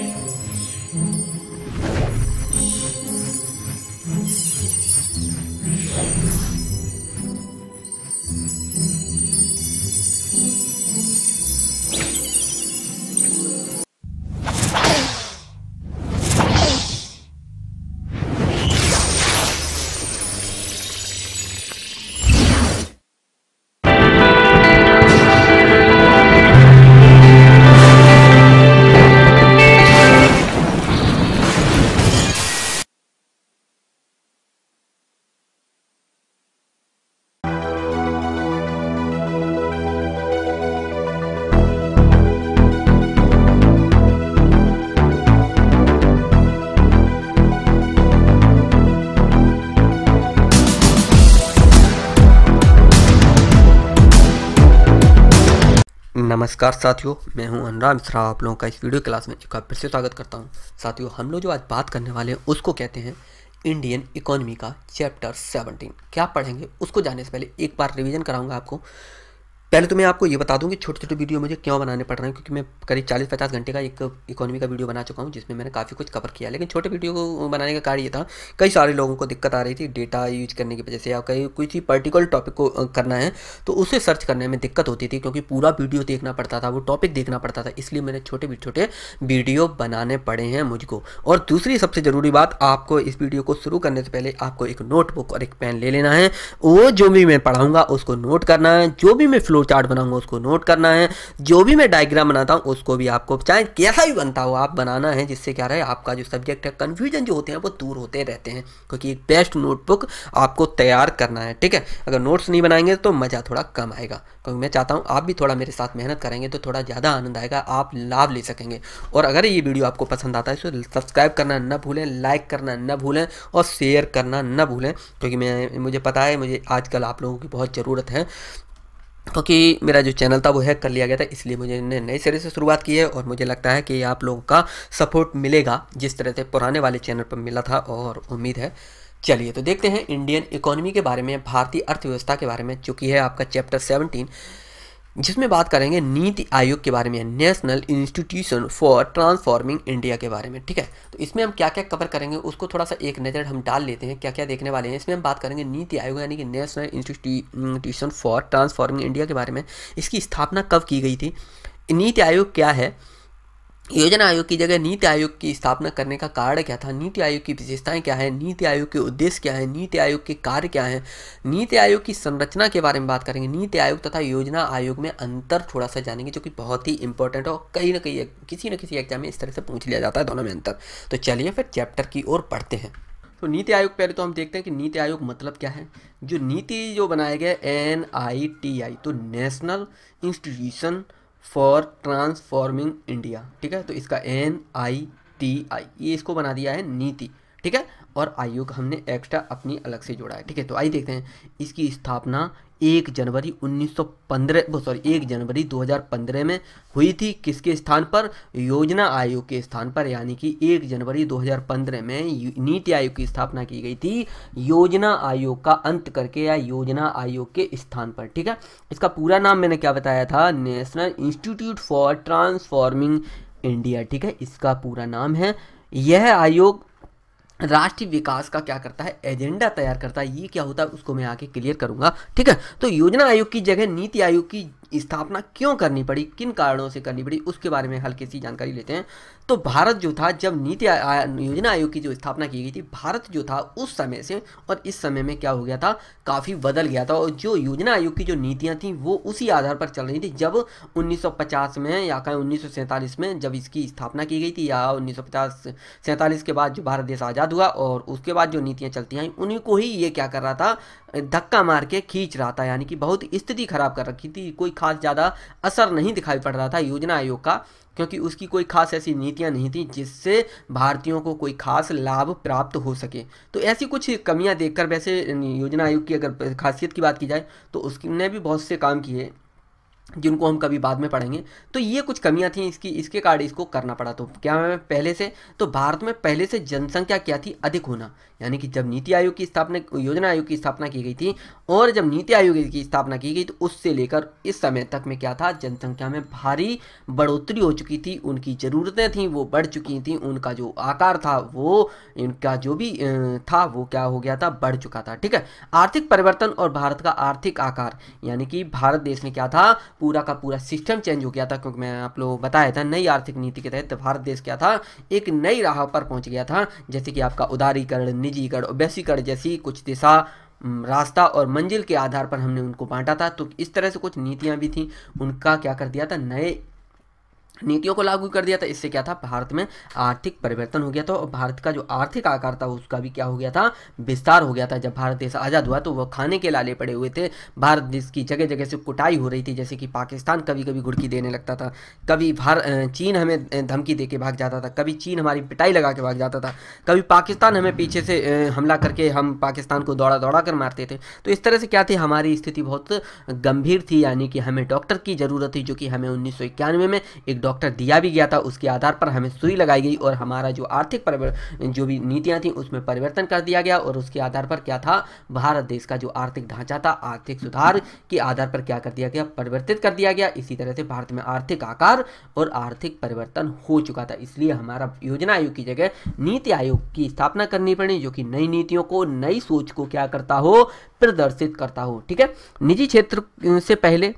Yeah. Mm -hmm. नमस्कार साथियों मैं हूं अनुराग मिश्रा आप लोगों का इस वीडियो क्लास में आपका फिर से स्वागत करता हूं साथियों हम लोग जो आज बात करने वाले हैं उसको कहते हैं इंडियन इकोनॉमी का चैप्टर 17 क्या पढ़ेंगे उसको जानने से पहले एक बार रिवीजन कराऊंगा आपको पहले तो मैं आपको ये बता दूँ कि छोटे छोटे वीडियो मुझे क्यों बनाने पड़ रहे हैं क्योंकि मैं करीब चालीस पचास घंटे का एक इकोनॉमी का वीडियो बना चुका हूँ जिसमें मैंने काफ़ी कुछ कवर किया लेकिन छोटे वीडियो को बनाने का कार्य ये था कई सारे लोगों को दिक्कत आ रही थी डेटा यूज करने की वजह से या कहीं कोई चीज़ पर्टिकुलर टॉपिक को करना है तो उसे सर्च करने में दिक्कत होती थी क्योंकि पूरा वीडियो देखना पड़ता था वो टॉपिक देखना पड़ता था इसलिए मैंने छोटे छोटे वीडियो बनाने पड़े हैं मुझको और दूसरी सबसे ज़रूरी बात आपको इस वीडियो को शुरू करने से पहले आपको एक नोटबुक और एक पेन ले लेना है वो जो भी मैं पढ़ाऊँगा उसको नोट करना है जो भी मैं फ्लो फ्लो चार्ट बनाऊंगा उसको नोट करना है जो भी मैं डायग्राम बनाता हूँ उसको भी आपको चाहे कैसा भी बनता हो आप बनाना है जिससे क्या रहे आपका जो सब्जेक्ट है कन्फ्यूजन जो होते हैं वो दूर होते रहते हैं क्योंकि एक बेस्ट नोटबुक आपको तैयार करना है ठीक है अगर नोट्स नहीं बनाएंगे तो मज़ा थोड़ा कम आएगा क्योंकि मैं चाहता हूँ आप भी थोड़ा मेरे साथ मेहनत करेंगे तो थोड़ा ज़्यादा आनंद आएगा आप लाभ ले सकेंगे और अगर ये वीडियो आपको पसंद आता है तो सब्सक्राइब करना ना भूलें लाइक करना ना भूलें और शेयर करना न भूलें क्योंकि मैं मुझे पता है मुझे आजकल आप लोगों की बहुत ज़रूरत है क्योंकि मेरा जो चैनल था वो हैक कर लिया गया था इसलिए मुझे ने नए सिरे से शुरुआत की है और मुझे लगता है कि आप लोगों का सपोर्ट मिलेगा जिस तरह से पुराने वाले चैनल पर मिला था और उम्मीद है चलिए तो देखते हैं इंडियन इकोनॉमी के बारे में भारतीय अर्थव्यवस्था के बारे में चूँकि है आपका चैप्टर सेवनटीन जिसमें बात करेंगे नीति आयोग के बारे में national institution for transforming India के बारे में ठीक है तो इसमें हम क्या क्या कवर करेंगे उसको थोड़ा सा एक नज़र हम डाल लेते हैं क्या क्या देखने वाले हैं इसमें हम बात करेंगे नीति आयोग यानी कि national institution for transforming India के बारे में इसकी स्थापना कब की गई थी नीति आयोग क्या है योजना आयोग की जगह नीति आयोग की स्थापना करने का कारण क्या था नीति आयोग की विशेषताएं क्या है नीति आयोग के उद्देश्य क्या है नीति आयोग के कार्य क्या है नीति आयोग की संरचना के बारे में बात करेंगे नीति आयोग तथा योजना आयोग में अंतर थोड़ा सा जानेंगे जो कि बहुत ही इंपॉर्टेंट और कहीं ना कहीं किसी न किसी एग्जाम में इस तरह से पूछ लिया जाता है दोनों में अंतर तो चलिए फिर चैप्टर की ओर पढ़ते हैं तो नीति आयोग पहले तो हम देखते हैं कि नीति आयोग मतलब क्या है जो नीति जो बनाया गया एन आई टी आई तो national institution for transforming India ठीक है तो इसका एन आई टी आई ये इसको बना दिया है नीति ठीक है और आयोग हमने एक्स्ट्रा अपनी अलग से जोड़ा है ठीक है तो आइए देखते हैं इसकी स्थापना एक जनवरी 1915 सॉरी एक जनवरी 2015 में हुई थी किसके स्थान पर योजना आयोग के स्थान पर यानी कि एक जनवरी 2015 में नीति आयोग की स्थापना की गई थी योजना आयोग का अंत करके या योजना आयोग के स्थान पर ठीक है इसका पूरा नाम मैंने क्या बताया था national institute for transforming India ठीक है इसका पूरा नाम है यह आयोग राष्ट्रीय विकास का क्या करता है एजेंडा तैयार करता है ये क्या होता है उसको मैं आके क्लियर करूंगा ठीक है तो योजना आयोग की जगह नीति आयोग की स्थापना क्यों करनी पड़ी किन कारणों से करनी पड़ी उसके बारे में हल्की सी जानकारी लेते हैं तो भारत जो था जब नीति योजना आयोग की जो स्थापना की गई थी भारत जो था उस समय से और इस समय में क्या हो गया था काफ़ी बदल गया था और जो योजना आयोग की जो नीतियाँ थी वो उसी आधार पर चल रही थी जब 1950 में या कहीं उन्नीस में जब इसकी स्थापना की गई थी या उन्नीस सौ के बाद जो भारत देश आज़ाद हुआ और उसके बाद जो नीतियाँ चलती आई उन्हीं को ही ये क्या कर रहा था धक्का मार के खींच रहा था यानी कि बहुत स्थिति खराब कर रखी थी कोई खास ज़्यादा असर नहीं दिखाई पड़ रहा था योजना आयोग का क्योंकि उसकी कोई खास ऐसी नीतियाँ नहीं थी जिससे भारतीयों को कोई खास लाभ प्राप्त हो सके तो ऐसी कुछ कमियाँ देखकर वैसे योजना आयोग की अगर खासियत की बात की जाए तो उसने भी बहुत से काम किए जिनको हम कभी बाद में पढ़ेंगे तो ये कुछ कमियां थी इसकी इसके कारण इसको करना पड़ा तो क्या मैं पहले से तो भारत में पहले से जनसंख्या क्या थी अधिक होना यानी कि जब नीति आयोग की स्थापना योजना आयोग की स्थापना की गई थी और जब नीति आयोग की स्थापना की गई तो उससे लेकर इस समय तक में क्या था जनसंख्या में भारी बढ़ोतरी हो चुकी थी उनकी ज़रूरतें थी वो बढ़ चुकी थी उनका जो आकार था वो इनका जो भी था वो क्या हो गया था बढ़ चुका था ठीक है आर्थिक परिवर्तन और भारत का आर्थिक आकार यानी कि भारत देश में क्या था पूरा का पूरा सिस्टम चेंज हो गया था क्योंकि मैं आप लोगों को बताया था नई आर्थिक नीति के तहत भारत देश क्या था एक नई राह पर पहुंच गया था जैसे कि आपका उदारीकरण निजीकरण और वैसीकरण जैसी कुछ दिशा रास्ता और मंजिल के आधार पर हमने उनको बांटा था तो इस तरह से कुछ नीतियाँ भी थी उनका क्या कर दिया था नए नीतियों को लागू कर दिया था इससे क्या था भारत में आर्थिक परिवर्तन हो गया था और भारत का जो आर्थिक आकार था उसका भी क्या हो गया था विस्तार हो गया था जब भारत देश आज़ाद हुआ तो वह खाने के लाले पड़े हुए थे भारत देश की जगह जगह से कुटाई हो रही थी जैसे कि पाकिस्तान कभी कभी घुड़की देने लगता था कभी भार चीन हमें धमकी दे के भाग जाता था कभी चीन हमारी पिटाई लगा के भाग जाता था कभी पाकिस्तान हमें पीछे से हमला करके हम पाकिस्तान को दौड़ा दौड़ा कर मारते थे तो इस तरह से क्या थी हमारी स्थिति बहुत गंभीर थी यानी कि हमें डॉक्टर की ज़रूरत थी जो कि हमें उन्नीस में एक डॉक्टर दिया भी गया था उसके आधार पर हमें सुई लगाई गई और हमारा जो आर्थिक जो भी नीतियाँ थी उसमें परिवर्तन कर दिया गया और उसके आधार पर क्या था भारत देश का जो आर्थिक ढांचा था आर्थिक सुधार के आधार पर क्या कर दिया गया परिवर्तित कर दिया गया इसी तरह से भारत में आर्थिक आकार और आर्थिक परिवर्तन हो चुका था इसलिए हमारा योजना आयोग की जगह नीति आयोग की स्थापना करनी पड़ी जो कि नई नीतियों को नई सोच को क्या करता हो प्रदर्शित करता हो ठीक है निजी क्षेत्र से पहले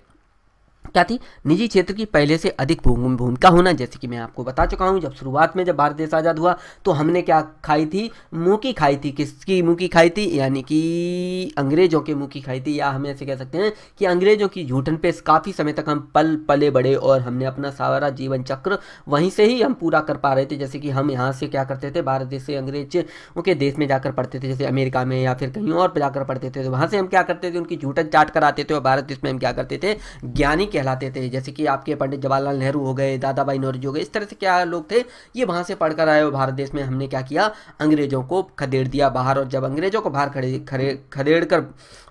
क्या थी निजी क्षेत्र की पहले से अधिक भूमिका होना जैसे कि मैं आपको बता चुका हूँ जब शुरुआत में जब भारत देश आज़ाद हुआ तो हमने क्या खाई थी मुँह की खाई थी किसकी मुँह की खाई थी यानी कि अंग्रेजों के मुँह की खाई थी या हम ऐसे कह सकते हैं कि अंग्रेजों की झूठन पे काफ़ी समय तक हम पल पले बड़े और हमने अपना सारा जीवन चक्र वहीं से ही हम पूरा कर पा रहे थे जैसे कि हम यहाँ से क्या करते थे भारत देश से अंग्रेज उनके देश में जाकर पढ़ते थे जैसे अमेरिका में या फिर कहीं और जाकर पढ़ते थे तो वहाँ से हम क्या करते थे उनकी झूठन चाट कराते थे और भारत देश में हम क्या करते थे ज्ञानी कहलाते थे जैसे कि आपके पंडित जवाहरलाल नेहरू हो गए दादा भाई नौरजी हो गए इस तरह से क्या लोग थे ये वहाँ से पढ़कर आए हो भारत देश में हमने क्या किया अंग्रेजों को खदेड़ दिया बाहर और जब अंग्रेजों को बाहर खड़े खड़े खदेड़ कर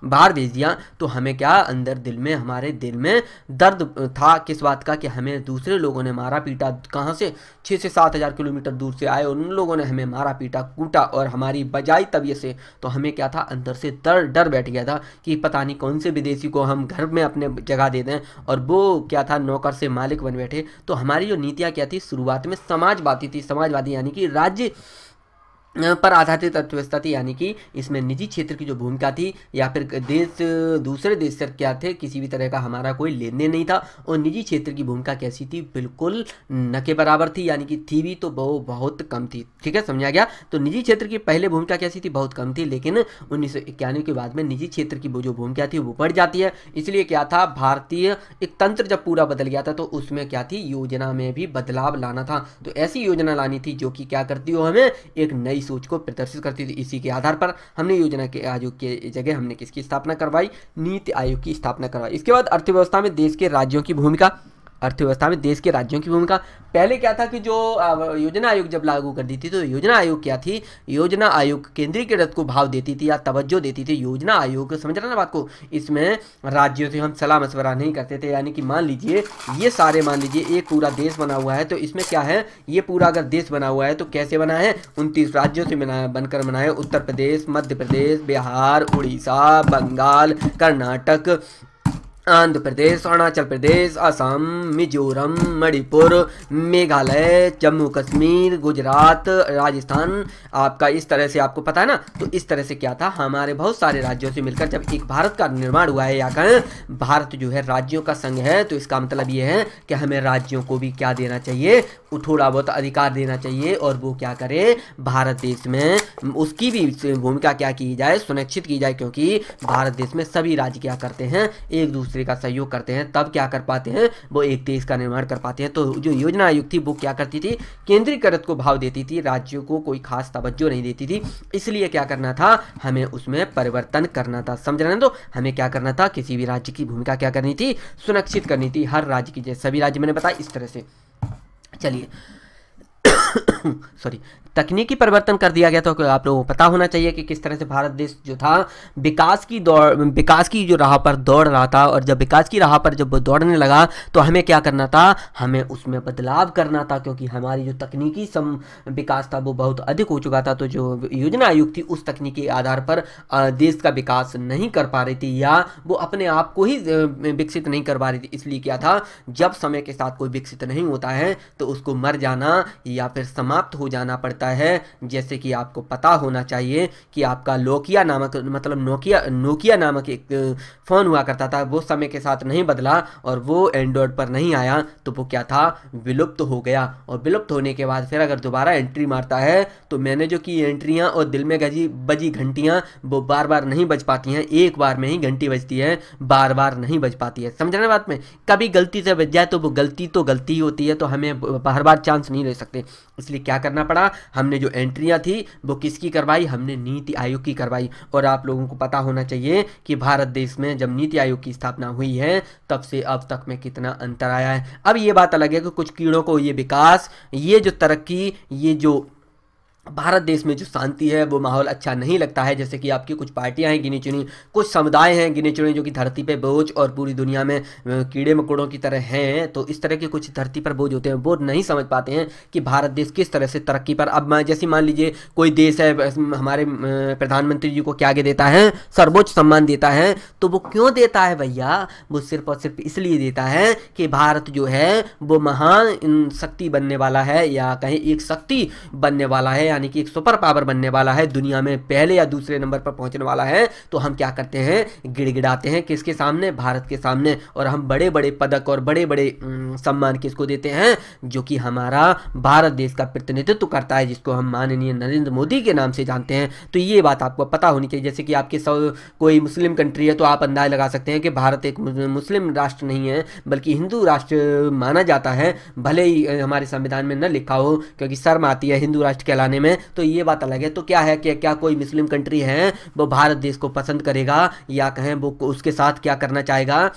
बाहर भेज दिया तो हमें क्या अंदर दिल में हमारे दिल में दर्द था किस बात का कि हमें दूसरे लोगों ने मारा पीटा कहाँ से छः से सात हज़ार किलोमीटर दूर से आए उन लोगों ने हमें मारा पीटा कूटा और हमारी बजाई तबीयत से तो हमें क्या था अंदर से डर डर बैठ गया था कि पता नहीं कौन से विदेशी को हम घर में अपने जगह दे दें और वो क्या था नौकर से मालिक बन बैठे तो हमारी जो नीतियाँ क्या थी शुरुआत में समाजवादी थी समाजवादी यानी कि राज्य पर आधारित अर्थव्यवस्था थी यानी कि इसमें निजी क्षेत्र की जो भूमिका थी या फिर देश दूसरे देश से क्या थे किसी भी तरह का हमारा कोई लेन देन नहीं था और निजी क्षेत्र की भूमिका कैसी थी बिल्कुल न के बराबर थी यानी कि थी भी तो वो बहुत कम थी ठीक है समझा गया तो निजी क्षेत्र की पहले भूमिका कैसी थी बहुत कम थी लेकिन उन्नीस के बाद में निजी क्षेत्र की जो भूमिका थी वो बढ़ जाती है इसलिए क्या था भारतीय एक तंत्र जब पूरा बदल गया था तो उसमें क्या थी योजना में भी बदलाव लाना था तो ऐसी योजना लानी थी जो कि क्या करती हो हमें एक नई सोच को प्रदर्शित करती थी इसी के आधार पर हमने योजना के आयोग के जगह हमने किसकी स्थापना करवाई नीति आयोग की स्थापना करवाई इसके बाद अर्थव्यवस्था में देश के राज्यों की भूमिका अर्थव्यवस्था में देश के राज्यों की भूमिका पहले क्या था कि जो योजना आयोग जब लागू कर दी थी तो योजना आयोग क्या थी योजना आयोग केंद्रीय के रथ को भाव देती थी या तवज्जो देती थी योजना आयोग समझ रहे ना बात को इसमें राज्यों से हम सलाह मशवरा नहीं करते थे यानी कि मान लीजिए ये सारे मान लीजिए एक पूरा देश बना हुआ है तो इसमें क्या है ये पूरा अगर देश बना हुआ है तो कैसे बना है उनतीस राज्यों से बनकर बनाए उत्तर प्रदेश मध्य प्रदेश बिहार उड़ीसा बंगाल कर्नाटक आंध्र प्रदेश अरुणाचल प्रदेश असम मिजोरम मणिपुर मेघालय जम्मू कश्मीर गुजरात राजस्थान आपका इस तरह से आपको पता है ना तो इस तरह से क्या था हमारे बहुत सारे राज्यों से मिलकर जब एक भारत का निर्माण हुआ है या कहें भारत जो है राज्यों का संघ है तो इसका मतलब ये है कि हमें राज्यों को भी क्या देना चाहिए थोड़ा बहुत अधिकार देना चाहिए और वो क्या करे भारत देश में उसकी भी भूमिका क्या की जाए सुनिश्चित की जाए क्योंकि भारत देश में सभी राज्य क्या करते हैं एक दूसरे का सहयोग करते हैं तब क्या कर पाते हैं वो एक देश का निर्माण कर पाते हैं तो जो योजना आयोग थी वो क्या करती थी केंद्रीकृत को भाव देती थी राज्यों को कोई खास तवज्जो नहीं देती थी इसलिए क्या करना था हमें उसमें परिवर्तन करना था समझ रहे तो हमें क्या करना था किसी भी राज्य की भूमिका क्या करनी थी सुनिश्चित करनी थी हर राज्य की जैसे सभी राज्य मैंने बताया इस तरह से चलिए सॉरी तकनीकी परिवर्तन कर दिया गया तो आप लोगों को पता होना चाहिए कि किस तरह से भारत देश जो था विकास की दौड़ विकास की जो राह पर दौड़ रहा था और जब विकास की राह पर जब दौड़ने लगा तो हमें क्या करना था हमें उसमें बदलाव करना था क्योंकि हमारी जो तकनीकी सम विकास था वो बहुत अधिक हो चुका था तो जो योजना आयुक्त थी उस तकनीकी आधार पर देश का विकास नहीं कर पा रही थी या वो अपने आप को ही विकसित नहीं कर पा रही थी इसलिए क्या था जब समय के साथ कोई विकसित नहीं होता है तो उसको मर जाना या फिर समाप्त हो जाना पड़ता करता है जैसे कि आपको पता होना चाहिए कि आपका लोकिया नामक मतलब नोकिया नोकिया नामक एक फ़ोन हुआ करता था वो समय के साथ नहीं बदला और वो एंड्रॉयड पर नहीं आया तो वो क्या था विलुप्त हो गया और विलुप्त होने के बाद फिर अगर दोबारा एंट्री मारता है तो मैंने जो की एंट्रियाँ और दिल में गजी बजी घंटियाँ वो बार बार नहीं बज पाती हैं एक बार में ही घंटी बजती है बार बार नहीं बज पाती है समझ रहे बात में कभी गलती से बज जाए तो वो गलती तो गलती होती है तो हमें बार बार चांस नहीं ले सकते इसलिए क्या करना पड़ा हमने जो एंट्रियाँ थी वो किसकी करवाई हमने नीति आयोग की करवाई और आप लोगों को पता होना चाहिए कि भारत देश में जब नीति आयोग की स्थापना हुई है तब से अब तक में कितना अंतर आया है अब ये बात अलग है कि कुछ कीड़ों को ये विकास ये जो तरक्की ये जो भारत देश में जो शांति है वो माहौल अच्छा नहीं लगता है जैसे कि आपकी कुछ पार्टियां हैं गिनी चुनी कुछ समुदाय हैं गिनी चुनी जो कि धरती पे बोझ और पूरी दुनिया में कीड़े मकोड़ों की तरह हैं तो इस तरह के कुछ धरती पर बोझ होते हैं वो नहीं समझ पाते हैं कि भारत देश किस तरह से तरक्की पर अब जैसे मान लीजिए कोई देश है हमारे प्रधानमंत्री जी को क्या आगे देता है सर्वोच्च सम्मान देता है तो वो क्यों देता है भैया वो सिर्फ और सिर्फ इसलिए देता है कि भारत जो है वो महान शक्ति बनने वाला है या कहीं एक शक्ति बनने वाला है या यानी कि एक सुपर पावर बनने वाला है दुनिया में पहले या दूसरे नंबर पर पहुंचने वाला है तो हम क्या करते हैं गिड़गिड़ाते हैं किसके सामने भारत के सामने और हम बड़े बड़े पदक और बड़े बड़े सम्मान किसको देते हैं जो कि हमारा भारत देश का प्रतिनिधित्व करता है जिसको हम माननीय नरेंद्र मोदी के नाम से जानते हैं तो ये बात आपको पता होनी चाहिए जैसे कि आपके कोई मुस्लिम कंट्री है तो आप अंदाज लगा सकते हैं कि भारत एक मुस्लिम राष्ट्र नहीं है बल्कि हिंदू राष्ट्र माना जाता है भले ही हमारे संविधान में न लिखा हो क्योंकि शर्म आती है हिंदू राष्ट्र कहलाने में में तो ये बात अलग है तो क्या है कि क्या कोई मुस्लिम कंट्री है वो भारत देश को पसंद करेगा या कहें वो उसके साथ क्या करना चाहेगा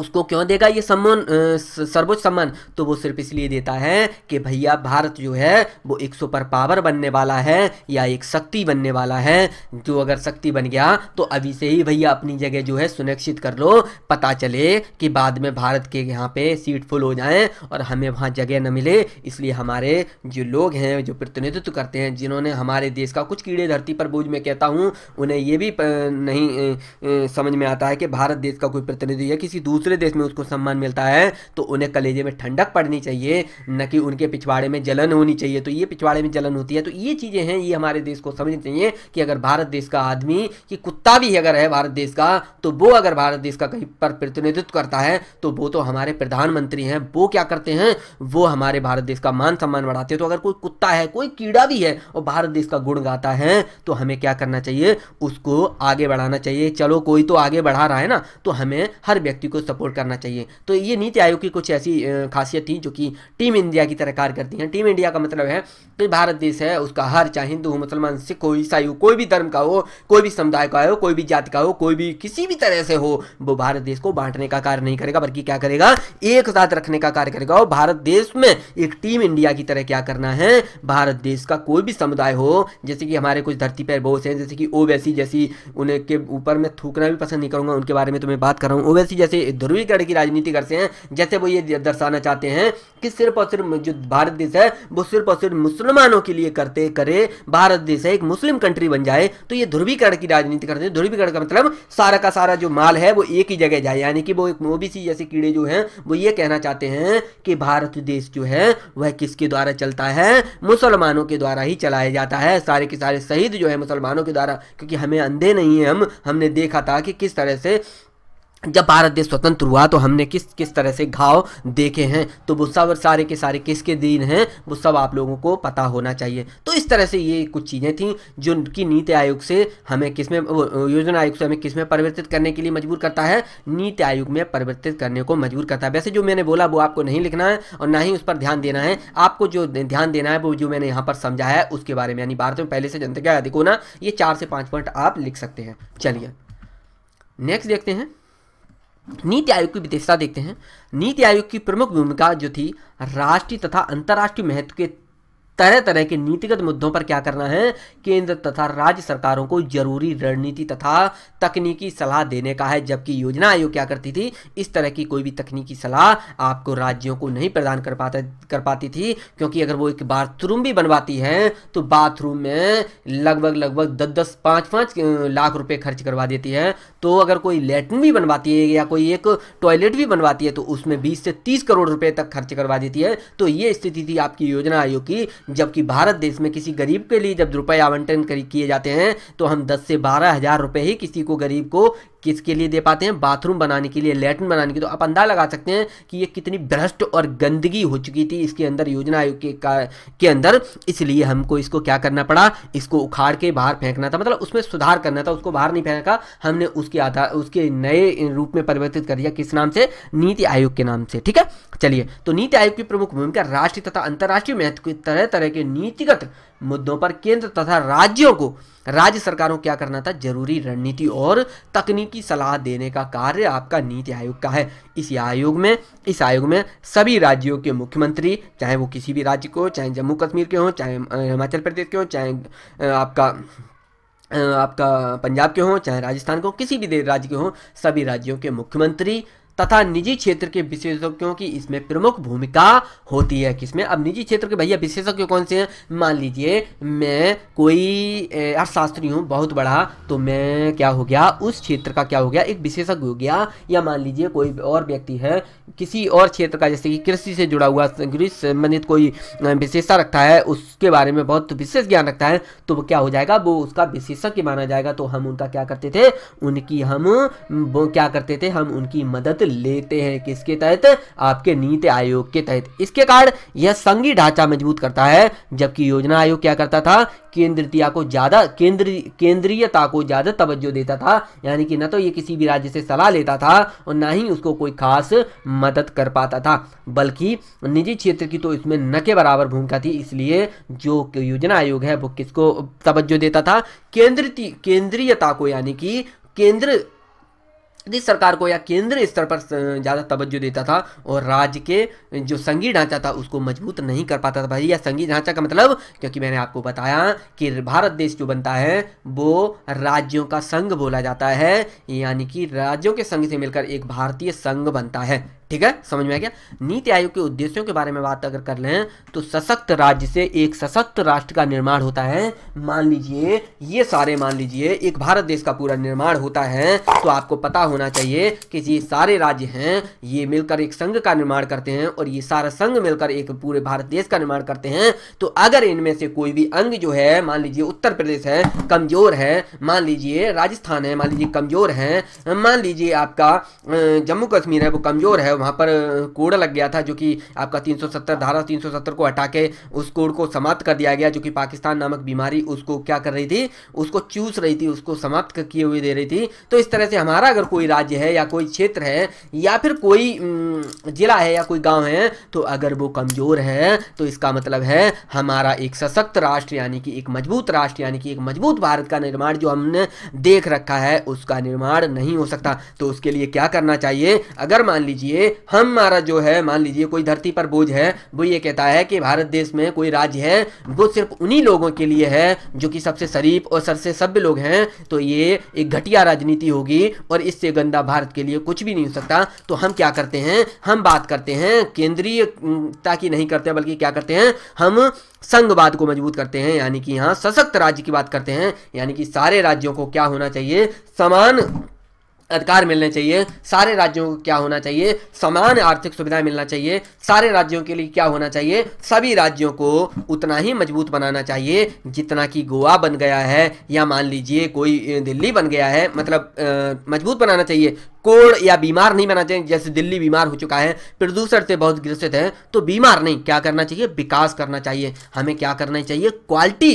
उसको क्यों देगा ये सम्मान सर्वोच्च सम्मान तो वो सिर्फ इसलिए देता है कि भैया भारत जो है वो एक सुपर पावर बनने वाला है या एक शक्ति बनने वाला है जो तो अगर शक्ति बन गया तो अभी से ही भैया अपनी जगह जो है सुनिश्चित कर लो पता चले कि बाद में भारत के यहाँ पे सीट फुल हो जाए और हमें वहाँ जगह न मिले इसलिए हमारे जो लोग हैं जो प्रतिनिधित्व करते हैं जिन्होंने हमारे देश का कुछ कीड़े धरती पर बोझ में कहता हूँ उन्हें ये भी नहीं समझ में आता है कि भारत देश का कोई प्रतिनिधि या किसी दूसरे दूसरे देश में उसको सम्मान मिलता है तो उन्हें कलेजे में ठंडक पड़नी चाहिए न कि उनके पिछवाड़े में जलन होनी चाहिए तो ये पिछवाड़े में जलन होती है तो ये चीज़ें हैं ये हमारे देश को समझनी चाहिए कि अगर भारत देश का आदमी कि कुत्ता भी अगर है भारत देश का तो वो अगर भारत देश का कहीं पर प्रतिनिधित्व करता है तो वो तो हमारे प्रधानमंत्री हैं वो क्या करते हैं वो हमारे भारत देश का मान सम्मान बढ़ाते हैं तो अगर कोई कुत्ता है कोई कीड़ा भी है और भारत देश का गुण गाता है तो हमें क्या करना चाहिए उसको आगे बढ़ाना चाहिए चलो कोई तो आगे बढ़ा रहा है ना तो हमें हर व्यक्ति को सपोर्ट करना चाहिए तो ये नीति आयोग की कुछ ऐसी खासियत थी जो कि टीम इंडिया की तरह कार्य करती हैं टीम इंडिया का मतलब है कि भारत देश है उसका हर चाहे हिंदू हो मुसलमान सिख हो ईसाई हो कोई भी धर्म का हो कोई भी समुदाय का हो कोई भी जाति का हो कोई भी किसी भी तरह से हो वो भारत देश को बांटने का कार्य नहीं करेगा बल्कि क्या करेगा एक साथ रखने का कार्य करेगा और भारत देश में एक टीम इंडिया की तरह क्या करना है भारत देश का कोई भी समुदाय हो जैसे कि हमारे कुछ धरती पर बोस हैं जैसे कि ओवैसी जैसी उनके ऊपर मैं थूकना भी पसंद नहीं करूंगा उनके बारे में तो मैं बात कर रहा हूँ ओवैसी जैसे ध्रुवीकरण की राजनीति करते हैं जैसे वो ये दर्शाना चाहते हैं कि सिर्फ और सिर्फ जो भारत देश है वो सिर्फ और सिर्फ मुसलमानों के लिए करते करे भारत देश है एक मुस्लिम कंट्री बन जाए तो ये ध्रुवीकरण की राजनीति करते हैं ध्रुवीकरण का मतलब सारा का सारा जो माल है वो एक ही जगह जाए यानी कि वो एक ओबीसी जैसे कीड़े जो हैं वो ये कहना चाहते हैं कि भारत देश जो है वह किसके द्वारा चलता है मुसलमानों के द्वारा ही चलाया जाता है सारे के सारे शहीद जो है मुसलमानों के द्वारा क्योंकि हमें अंधे नहीं है हम हमने देखा था कि किस तरह से जब भारत देश स्वतंत्र हुआ तो हमने किस किस तरह से घाव देखे हैं तो वो सब सारे के सारे किसके दिन हैं वो सब आप लोगों को पता होना चाहिए तो इस तरह से ये कुछ चीज़ें थी जो कि नीति आयोग से हमें किस में योजना आयोग से हमें किस में परिवर्तित करने के लिए मजबूर करता है नीति आयोग में परिवर्तित करने को मजबूर करता है वैसे जो मैंने बोला वो आपको नहीं लिखना है और ना ही उस पर ध्यान देना है आपको जो ध्यान देना है वो जो मैंने यहाँ पर समझाया है उसके बारे में यानी भारत में पहले से जनता का अधिक होना ये चार से पाँच पॉइंट आप लिख सकते हैं चलिए नेक्स्ट देखते हैं नीति आयोग की विशेषता देखते हैं नीति आयोग की प्रमुख भूमिका जो थी राष्ट्रीय तथा अंतर्राष्ट्रीय महत्व के तरह तरह के नीतिगत मुद्दों पर क्या करना है केंद्र तथा राज्य सरकारों को जरूरी रणनीति तथा तकनीकी सलाह देने का है जबकि योजना आयोग क्या करती थी इस तरह की कोई भी तकनीकी सलाह आपको राज्यों को नहीं प्रदान कर पाता कर पाती थी क्योंकि अगर वो एक बाथरूम भी बनवाती है तो बाथरूम में लगभग लगभग दस दस पाँच पाँच लाख रुपये खर्च करवा देती है तो अगर कोई लेटरिन भी बनवाती है या कोई एक टॉयलेट भी बनवाती है तो उसमें बीस से तीस करोड़ रुपये तक खर्च करवा देती है तो ये स्थिति थी आपकी योजना आयोग की जबकि भारत देश में किसी गरीब के लिए जब रुपए आवंटन किए जाते हैं तो हम दस से बारह हज़ार रुपए ही किसी को गरीब को किसके लिए दे पाते हैं बाथरूम बनाने के लिए लेटरिन बनाने के लिए तो आप अंदाजा लगा सकते हैं कि ये कितनी भ्रष्ट और गंदगी हो चुकी थी इसके अंदर योजना आयोग के के अंदर इसलिए हमको इसको क्या करना पड़ा इसको उखाड़ के बाहर फेंकना था मतलब उसमें सुधार करना था उसको बाहर नहीं फेंका हमने उसके आधार उसके नए रूप में परिवर्तित कर दिया किस नाम से नीति आयोग के नाम से ठीक है चलिए तो नीति आयोग की प्रमुख भूमिका राष्ट्रीय तथा अंतर्राष्ट्रीय महत्व की तरह तरह के नीतिगत मुद्दों पर केंद्र तथा राज्यों को राज्य सरकारों क्या करना था जरूरी रणनीति और तकनीकी सलाह देने का कार्य आपका नीति आयोग का है इस आयोग में इस आयोग में सभी राज्यों के मुख्यमंत्री चाहे वो किसी भी राज्य को चाहे जम्मू कश्मीर के हों चाहे हिमाचल प्रदेश के हों चाहे आपका आपका पंजाब के हों चाहे राजस्थान के हों किसी भी राज्य के हों सभी राज्यों के मुख्यमंत्री तथा निजी क्षेत्र के विशेषज्ञों की इसमें प्रमुख भूमिका होती है किसमें अब निजी क्षेत्र के भैया विशेषज्ञ कौन से हैं मान लीजिए मैं कोई अर्थशास्त्री हूँ बहुत बड़ा तो मैं क्या हो गया उस क्षेत्र का क्या हो गया एक विशेषज्ञ हो गया या मान लीजिए कोई और व्यक्ति है किसी और क्षेत्र का जैसे कि कृषि से जुड़ा हुआ कृषि संबंधित कोई विशेषता रखता है उसके बारे में बहुत विशेष ज्ञान रखता है तो वो क्या हो जाएगा वो उसका विशेषज्ञ माना जाएगा तो हम उनका क्या करते थे उनकी हम क्या करते थे हम उनकी मदद लेते हैं किसके तहत आपके नीति आयोग के तहत इसके कारण यह संघीय ढांचा मजबूत करता है जबकि योजना आयोग क्या करता था केंद्रीयता को ज़्यादा केंद्रीय केंद्रीयता को ज़्यादा तवज्जो देता था यानी कि न तो ये किसी भी राज्य से सलाह लेता था और ना ही उसको कोई खास मदद कर पाता था बल्कि निजी क्षेत्र की तो इसमें न के बराबर भूमिका थी इसलिए जो योजना आयोग है वो किसको तवज्जो देता था केंद्रीय केंद्रीयता को यानी कि केंद्र प्रदेश सरकार को या केंद्र स्तर पर ज़्यादा तवज्जो देता था और राज्य के जो संघीय ढांचा था उसको मजबूत नहीं कर पाता था भाई या संघीय ढांचा का मतलब क्योंकि मैंने आपको बताया कि भारत देश जो बनता है वो राज्यों का संघ बोला जाता है यानी कि राज्यों के संघ से मिलकर एक भारतीय संघ बनता है ठीक है समझ में आ गया नीति आयोग के उद्देश्यों के बारे में बात अगर कर लें तो सशक्त राज्य से एक सशक्त राष्ट्र का निर्माण होता है मान लीजिए ये सारे मान लीजिए एक भारत देश का पूरा निर्माण होता है तो आपको पता होना चाहिए कि ये सारे राज्य हैं ये मिलकर एक संघ का निर्माण करते हैं और ये सारा संघ मिलकर एक पूरे भारत देश का निर्माण करते हैं तो अगर इनमें से कोई भी अंग जो है मान लीजिए उत्तर प्रदेश है कमजोर है मान लीजिए राजस्थान है मान लीजिए कमजोर है मान लीजिए आपका जम्मू कश्मीर है वो कमजोर है वहाँ पर कोड लग गया था जो कि आपका 370 धारा 370 को हटा के उस कोड को समाप्त कर दिया गया जो कि पाकिस्तान नामक बीमारी उसको क्या कर रही थी उसको चूस रही थी उसको समाप्त किए हुए दे रही थी तो इस तरह से हमारा अगर कोई राज्य है या कोई क्षेत्र है या फिर कोई जिला है या कोई गाँव है तो अगर वो कमज़ोर है तो इसका मतलब है हमारा एक सशक्त राष्ट्र यानी कि एक मजबूत राष्ट्र यानी कि एक मजबूत भारत का निर्माण जो हमने देख रखा है उसका निर्माण नहीं हो सकता तो उसके लिए क्या करना चाहिए अगर मान लीजिए से हमारा जो है मान लीजिए कोई धरती पर बोझ है वो ये कहता है कि भारत देश में कोई राज्य है वो सिर्फ उन्हीं लोगों के लिए है जो कि सबसे शरीफ और सबसे सभ्य लोग हैं तो ये एक घटिया राजनीति होगी और इससे गंदा भारत के लिए कुछ भी नहीं हो सकता तो हम क्या करते हैं हम बात करते हैं केंद्रीय ताकि नहीं करते बल्कि क्या करते हैं हम संघवाद को मजबूत करते हैं यानी कि यहाँ सशक्त राज्य की बात करते हैं यानी कि सारे राज्यों को क्या होना चाहिए समान अधिकार मिलने चाहिए सारे राज्यों को क्या होना चाहिए समान आर्थिक सुविधाएं मिलना चाहिए सारे राज्यों के लिए क्या होना चाहिए सभी राज्यों को उतना ही मजबूत बनाना चाहिए जितना कि गोवा बन गया है या मान लीजिए कोई दिल्ली बन गया है मतलब आ, मजबूत बनाना चाहिए कोड़ या बीमार नहीं बनना चाहिए जैसे दिल्ली बीमार हो चुका है प्रदूषण से बहुत ग्रसित है तो बीमार नहीं क्या करना चाहिए विकास करना चाहिए हमें क्या करना चाहिए क्वालिटी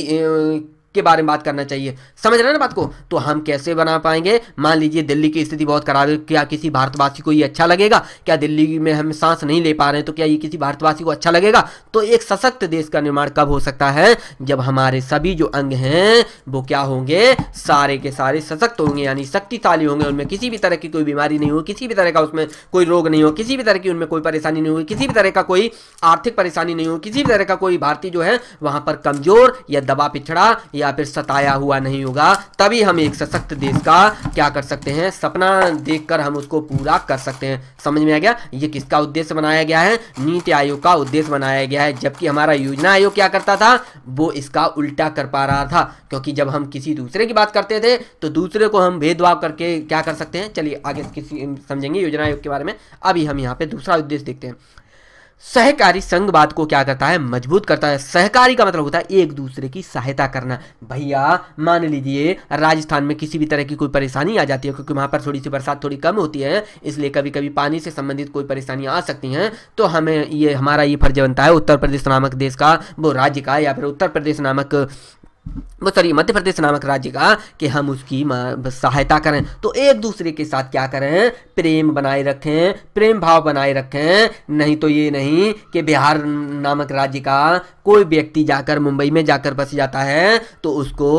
के बारे में बात करना चाहिए समझ रहे ना बात को तो हम कैसे बना पाएंगे मान लीजिए दिल्ली की स्थिति बहुत खराब है क्या किसी भारतवासी को ये अच्छा लगेगा क्या दिल्ली में हम सांस नहीं ले पा रहे हैं तो क्या ये किसी भारतवासी को अच्छा लगेगा तो एक सशक्त देश का निर्माण कब हो सकता है जब हमारे सभी जो अंग हैं वो क्या होंगे सारे के सारे सशक्त होंगे यानी शक्तिशाली होंगे उनमें किसी भी तरह की कोई बीमारी नहीं हो किसी भी तरह का उसमें कोई रोग नहीं हो किसी भी तरह की उनमें कोई परेशानी नहीं होगी किसी भी तरह का कोई आर्थिक परेशानी नहीं हो किसी भी तरह का कोई भारतीय जो है वहाँ पर कमजोर या दबा पिछड़ा या फिर सताया हुआ नहीं होगा तभी हम एक सशक्त देश का क्या कर सकते हैं सपना देखकर हम उसको पूरा कर सकते हैं समझ में आ गया ये किसका उद्देश्य बनाया गया है नीति आयोग का उद्देश्य बनाया गया है जबकि हमारा योजना आयोग क्या करता था वो इसका उल्टा कर पा रहा था क्योंकि जब हम किसी दूसरे की बात करते थे तो दूसरे को हम भेदभाव करके क्या कर सकते हैं चलिए आगे किसी समझेंगे योजना आयोग के बारे में अभी हम यहाँ पे दूसरा उद्देश्य देखते हैं सहकारी संघवाद को क्या करता है मजबूत करता है सहकारी का मतलब होता है एक दूसरे की सहायता करना भैया मान लीजिए राजस्थान में किसी भी तरह की कोई परेशानी आ जाती है क्योंकि वहां पर थोड़ी सी बरसात थोड़ी कम होती है इसलिए कभी कभी पानी से संबंधित कोई परेशानी आ सकती हैं तो हमें ये हमारा ये फर्ज बनता है उत्तर प्रदेश नामक देश का वो राज्य का या फिर उत्तर प्रदेश नामक सॉरी मध्य प्रदेश नामक राज्य का कि हम उसकी सहायता करें तो एक दूसरे के साथ क्या करें प्रेम बनाए रखें प्रेम भाव बनाए रखें नहीं तो ये नहीं कि बिहार नामक राज्य का कोई व्यक्ति जाकर मुंबई में जाकर बस जाता है तो उसको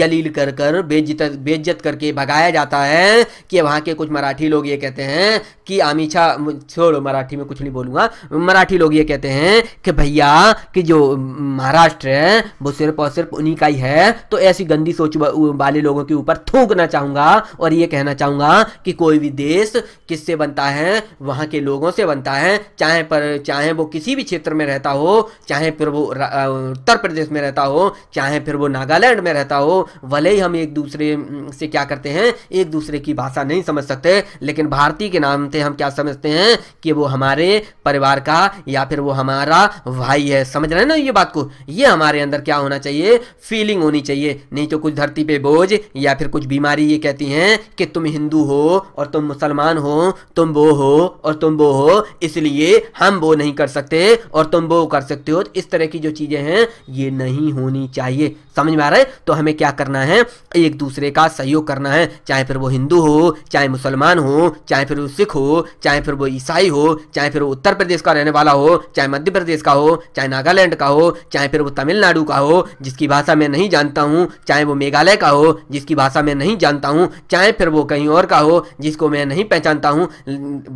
जलील कर कर बेज्जत बेज्जत करके भगाया जाता है कि वहाँ के कुछ मराठी लोग ये कहते हैं कि आमीछा छोड़ो मराठी में कुछ नहीं बोलूँगा मराठी लोग ये कहते हैं कि भैया कि जो महाराष्ट्र है वो सिर्फ और सिर्फ उन्हीं का बुराई है तो ऐसी गंदी सोच वाले लोगों के ऊपर थूकना चाहूंगा और ये कहना चाहूंगा कि कोई भी देश किससे बनता है वहां के लोगों से बनता है चाहे पर चाहे वो किसी भी क्षेत्र में रहता हो चाहे फिर वो उत्तर प्रदेश में रहता हो चाहे फिर वो नागालैंड में रहता हो भले ही हम एक दूसरे से क्या करते हैं एक दूसरे की भाषा नहीं समझ सकते लेकिन भारतीय के नाम से हम क्या समझते हैं कि वो हमारे परिवार का या फिर वो हमारा भाई है समझ रहे हैं ना ये बात को ये हमारे अंदर क्या होना चाहिए फिर फीलिंग होनी चाहिए नहीं तो कुछ धरती पे बोझ या फिर कुछ बीमारी ये कहती हैं कि तुम हिंदू हो और तुम मुसलमान हो तुम वो हो और तुम वो हो इसलिए हम वो नहीं कर सकते और तुम वो कर सकते हो इस तरह की जो चीज़ें हैं ये नहीं होनी चाहिए समझ में आ रहा है तो हमें क्या करना है एक दूसरे का सहयोग करना है चाहे फिर वो हिंदू हो चाहे मुसलमान हो चाहे फिर वो सिख हो चाहे फिर वो ईसाई हो चाहे फिर वो उत्तर प्रदेश का रहने वाला हो चाहे मध्य प्रदेश का हो चाहे नागालैंड का हो चाहे फिर वो तमिलनाडु का हो जिसकी भाषा में मैं नहीं जानता हूँ चाहे वो मेघालय का हो जिसकी भाषा मैं नहीं जानता हूँ चाहे फिर वो कहीं और का हो जिसको मैं नहीं पहचानता हूँ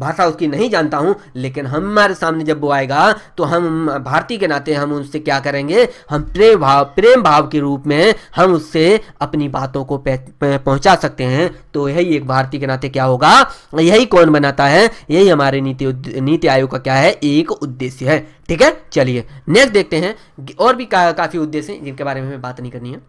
भाषा उसकी नहीं जानता हूँ लेकिन हमारे सामने जब वो आएगा तो हम भारतीय के नाते हम उनसे क्या करेंगे हम प्रेम भाव प्रेम भाव के रूप में हम उससे अपनी बातों को पहुँचा सकते हैं तो यही एक भारतीय के नाते क्या होगा यही कौन बनाता है यही हमारे नीति नीति आयोग का क्या है एक उद्देश्य है ठीक है चलिए नेक्स्ट देखते हैं और भी का, काफ़ी उद्देश्य जिनके बारे में हमें बात नहीं करनी है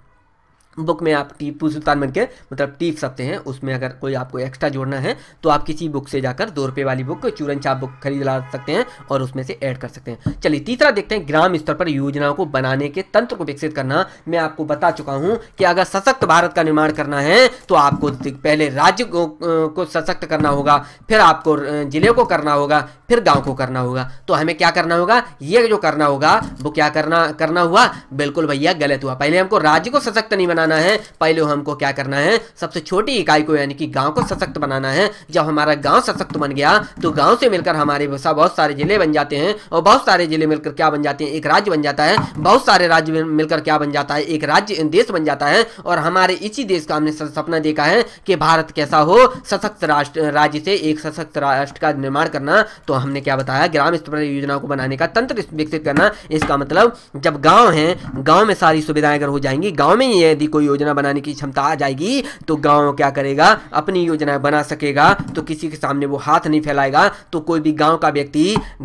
बुक में आप टीपू सुल्तान बनके के मतलब टीप सकते हैं उसमें अगर कोई आपको एक्स्ट्रा जोड़ना है तो आप किसी बुक से जाकर दो रुपये वाली बुक चूरन छाप बुक खरीद ला सकते हैं और उसमें से ऐड कर सकते हैं चलिए तीसरा देखते हैं ग्राम स्तर पर योजनाओं को बनाने के तंत्र को विकसित करना मैं आपको बता चुका हूँ कि अगर सशक्त भारत का निर्माण करना है तो आपको पहले राज्य को सशक्त करना होगा फिर आपको जिले को करना होगा फिर गाँव को करना होगा तो हमें क्या करना होगा ये जो करना होगा वो क्या करना करना हुआ बिल्कुल भैया गलत हुआ पहले हमको राज्य को सशक्त नहीं बनाना बनाना है पहले हमको क्या करना है सबसे छोटी इकाई को यानी कि गांव को सशक्त बनाना है जब हमारा गांव सशक्त बन गया तो गांव से मिलकर हमारे बहुत सारे जिले बन जाते हैं और बहुत सारे जिले मिलकर क्या बन जाते हैं एक राज्य बन जाता है बहुत सारे राज्य मिलकर क्या बन जाता है एक राज्य देश बन जाता है और हमारे इसी देश का हमने सपना देखा है कि भारत कैसा हो सशक्त राष्ट्र राज्य से एक सशक्त राष्ट्र का निर्माण करना तो हमने क्या बताया ग्राम स्तर योजना को बनाने का तंत्र विकसित करना इसका मतलब जब गाँव है गाँव में सारी सुविधाएं अगर हो जाएंगी गाँव में ही यदि को योजना बनाने की क्षमता आ जाएगी तो गांव क्या करेगा अपनी योजना बना सकेगा तो किसी के सामने वो हाथ नहीं फैलाएगा तो कोई भी गांव का व्यक्ति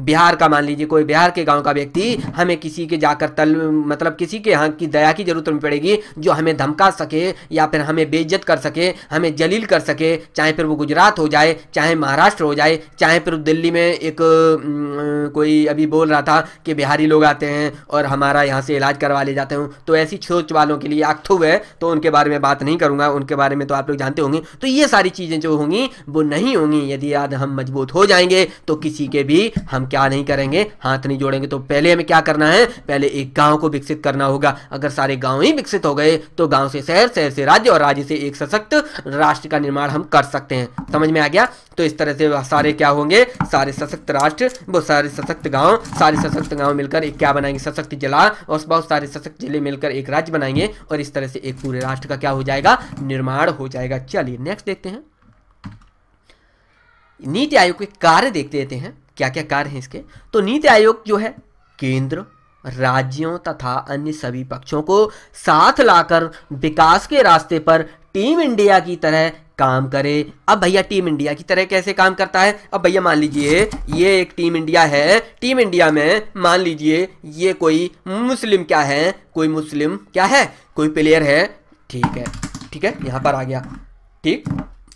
बिहार का मान लीजिए कोई बिहार के गांव का व्यक्ति हमें किसी के जाकर तल मतलब किसी के यहाँ की दया की जरूरत पड़ेगी जो हमें धमका सके या फिर हमें बेइज्जत कर सके हमें जलील कर सके चाहे फिर वो गुजरात हो जाए चाहे महाराष्ट्र हो जाए चाहे फिर दिल्ली में एक कोई अभी बोल रहा था कि बिहारी लोग आते हैं और हमारा यहाँ से इलाज करवा ले जाते हैं तो ऐसी छोच वालों के लिए आखथु तो हुए है तो उनके बारे में बात नहीं करूंगा उनके बारे में तो आप लोग जानते होंगे तो ये सारी चीज़ें जो होंगी वो नहीं होंगी यदि आज हम मजबूत हो जाएंगे तो किसी के भी हम क्या नहीं करेंगे हाथ नहीं जोड़ेंगे तो पहले हमें क्या करना है पहले एक गाँव को विकसित करना होगा अगर सारे गाँव ही विकसित हो गए तो गाँव से शहर शहर से राज्य और राज्य से एक सशक्त राष्ट्र का निर्माण हम कर सकते हैं समझ में आ गया तो इस तरह से सारे क्या होंगे सारे सशक्त राष्ट्र वो सारे सशक्त गांव सारे सशक्त गांव मिलकर एक क्या बनाएंगे सशक्त जिला और बहुत सारे सशक्त जिले मिलकर एक राज्य बनाएंगे और इस तरह से एक पूरे राष्ट्र का क्या हो जाएगा निर्माण हो जाएगा चलिए नेक्स्ट देखते हैं नीति आयोग के कार्य देख लेते हैं क्या क्या कार्य हैं इसके तो नीति आयोग जो है केंद्र राज्यों तथा अन्य सभी पक्षों को साथ लाकर विकास के रास्ते पर टीम इंडिया की तरह काम करे अब भैया टीम इंडिया की तरह कैसे काम करता है अब भैया मान लीजिए ये एक टीम इंडिया है टीम इंडिया में मान लीजिए ये कोई मुस्लिम क्या है कोई मुस्लिम क्या है कोई प्लेयर है ठीक है ठीक है यहाँ पर आ गया ठीक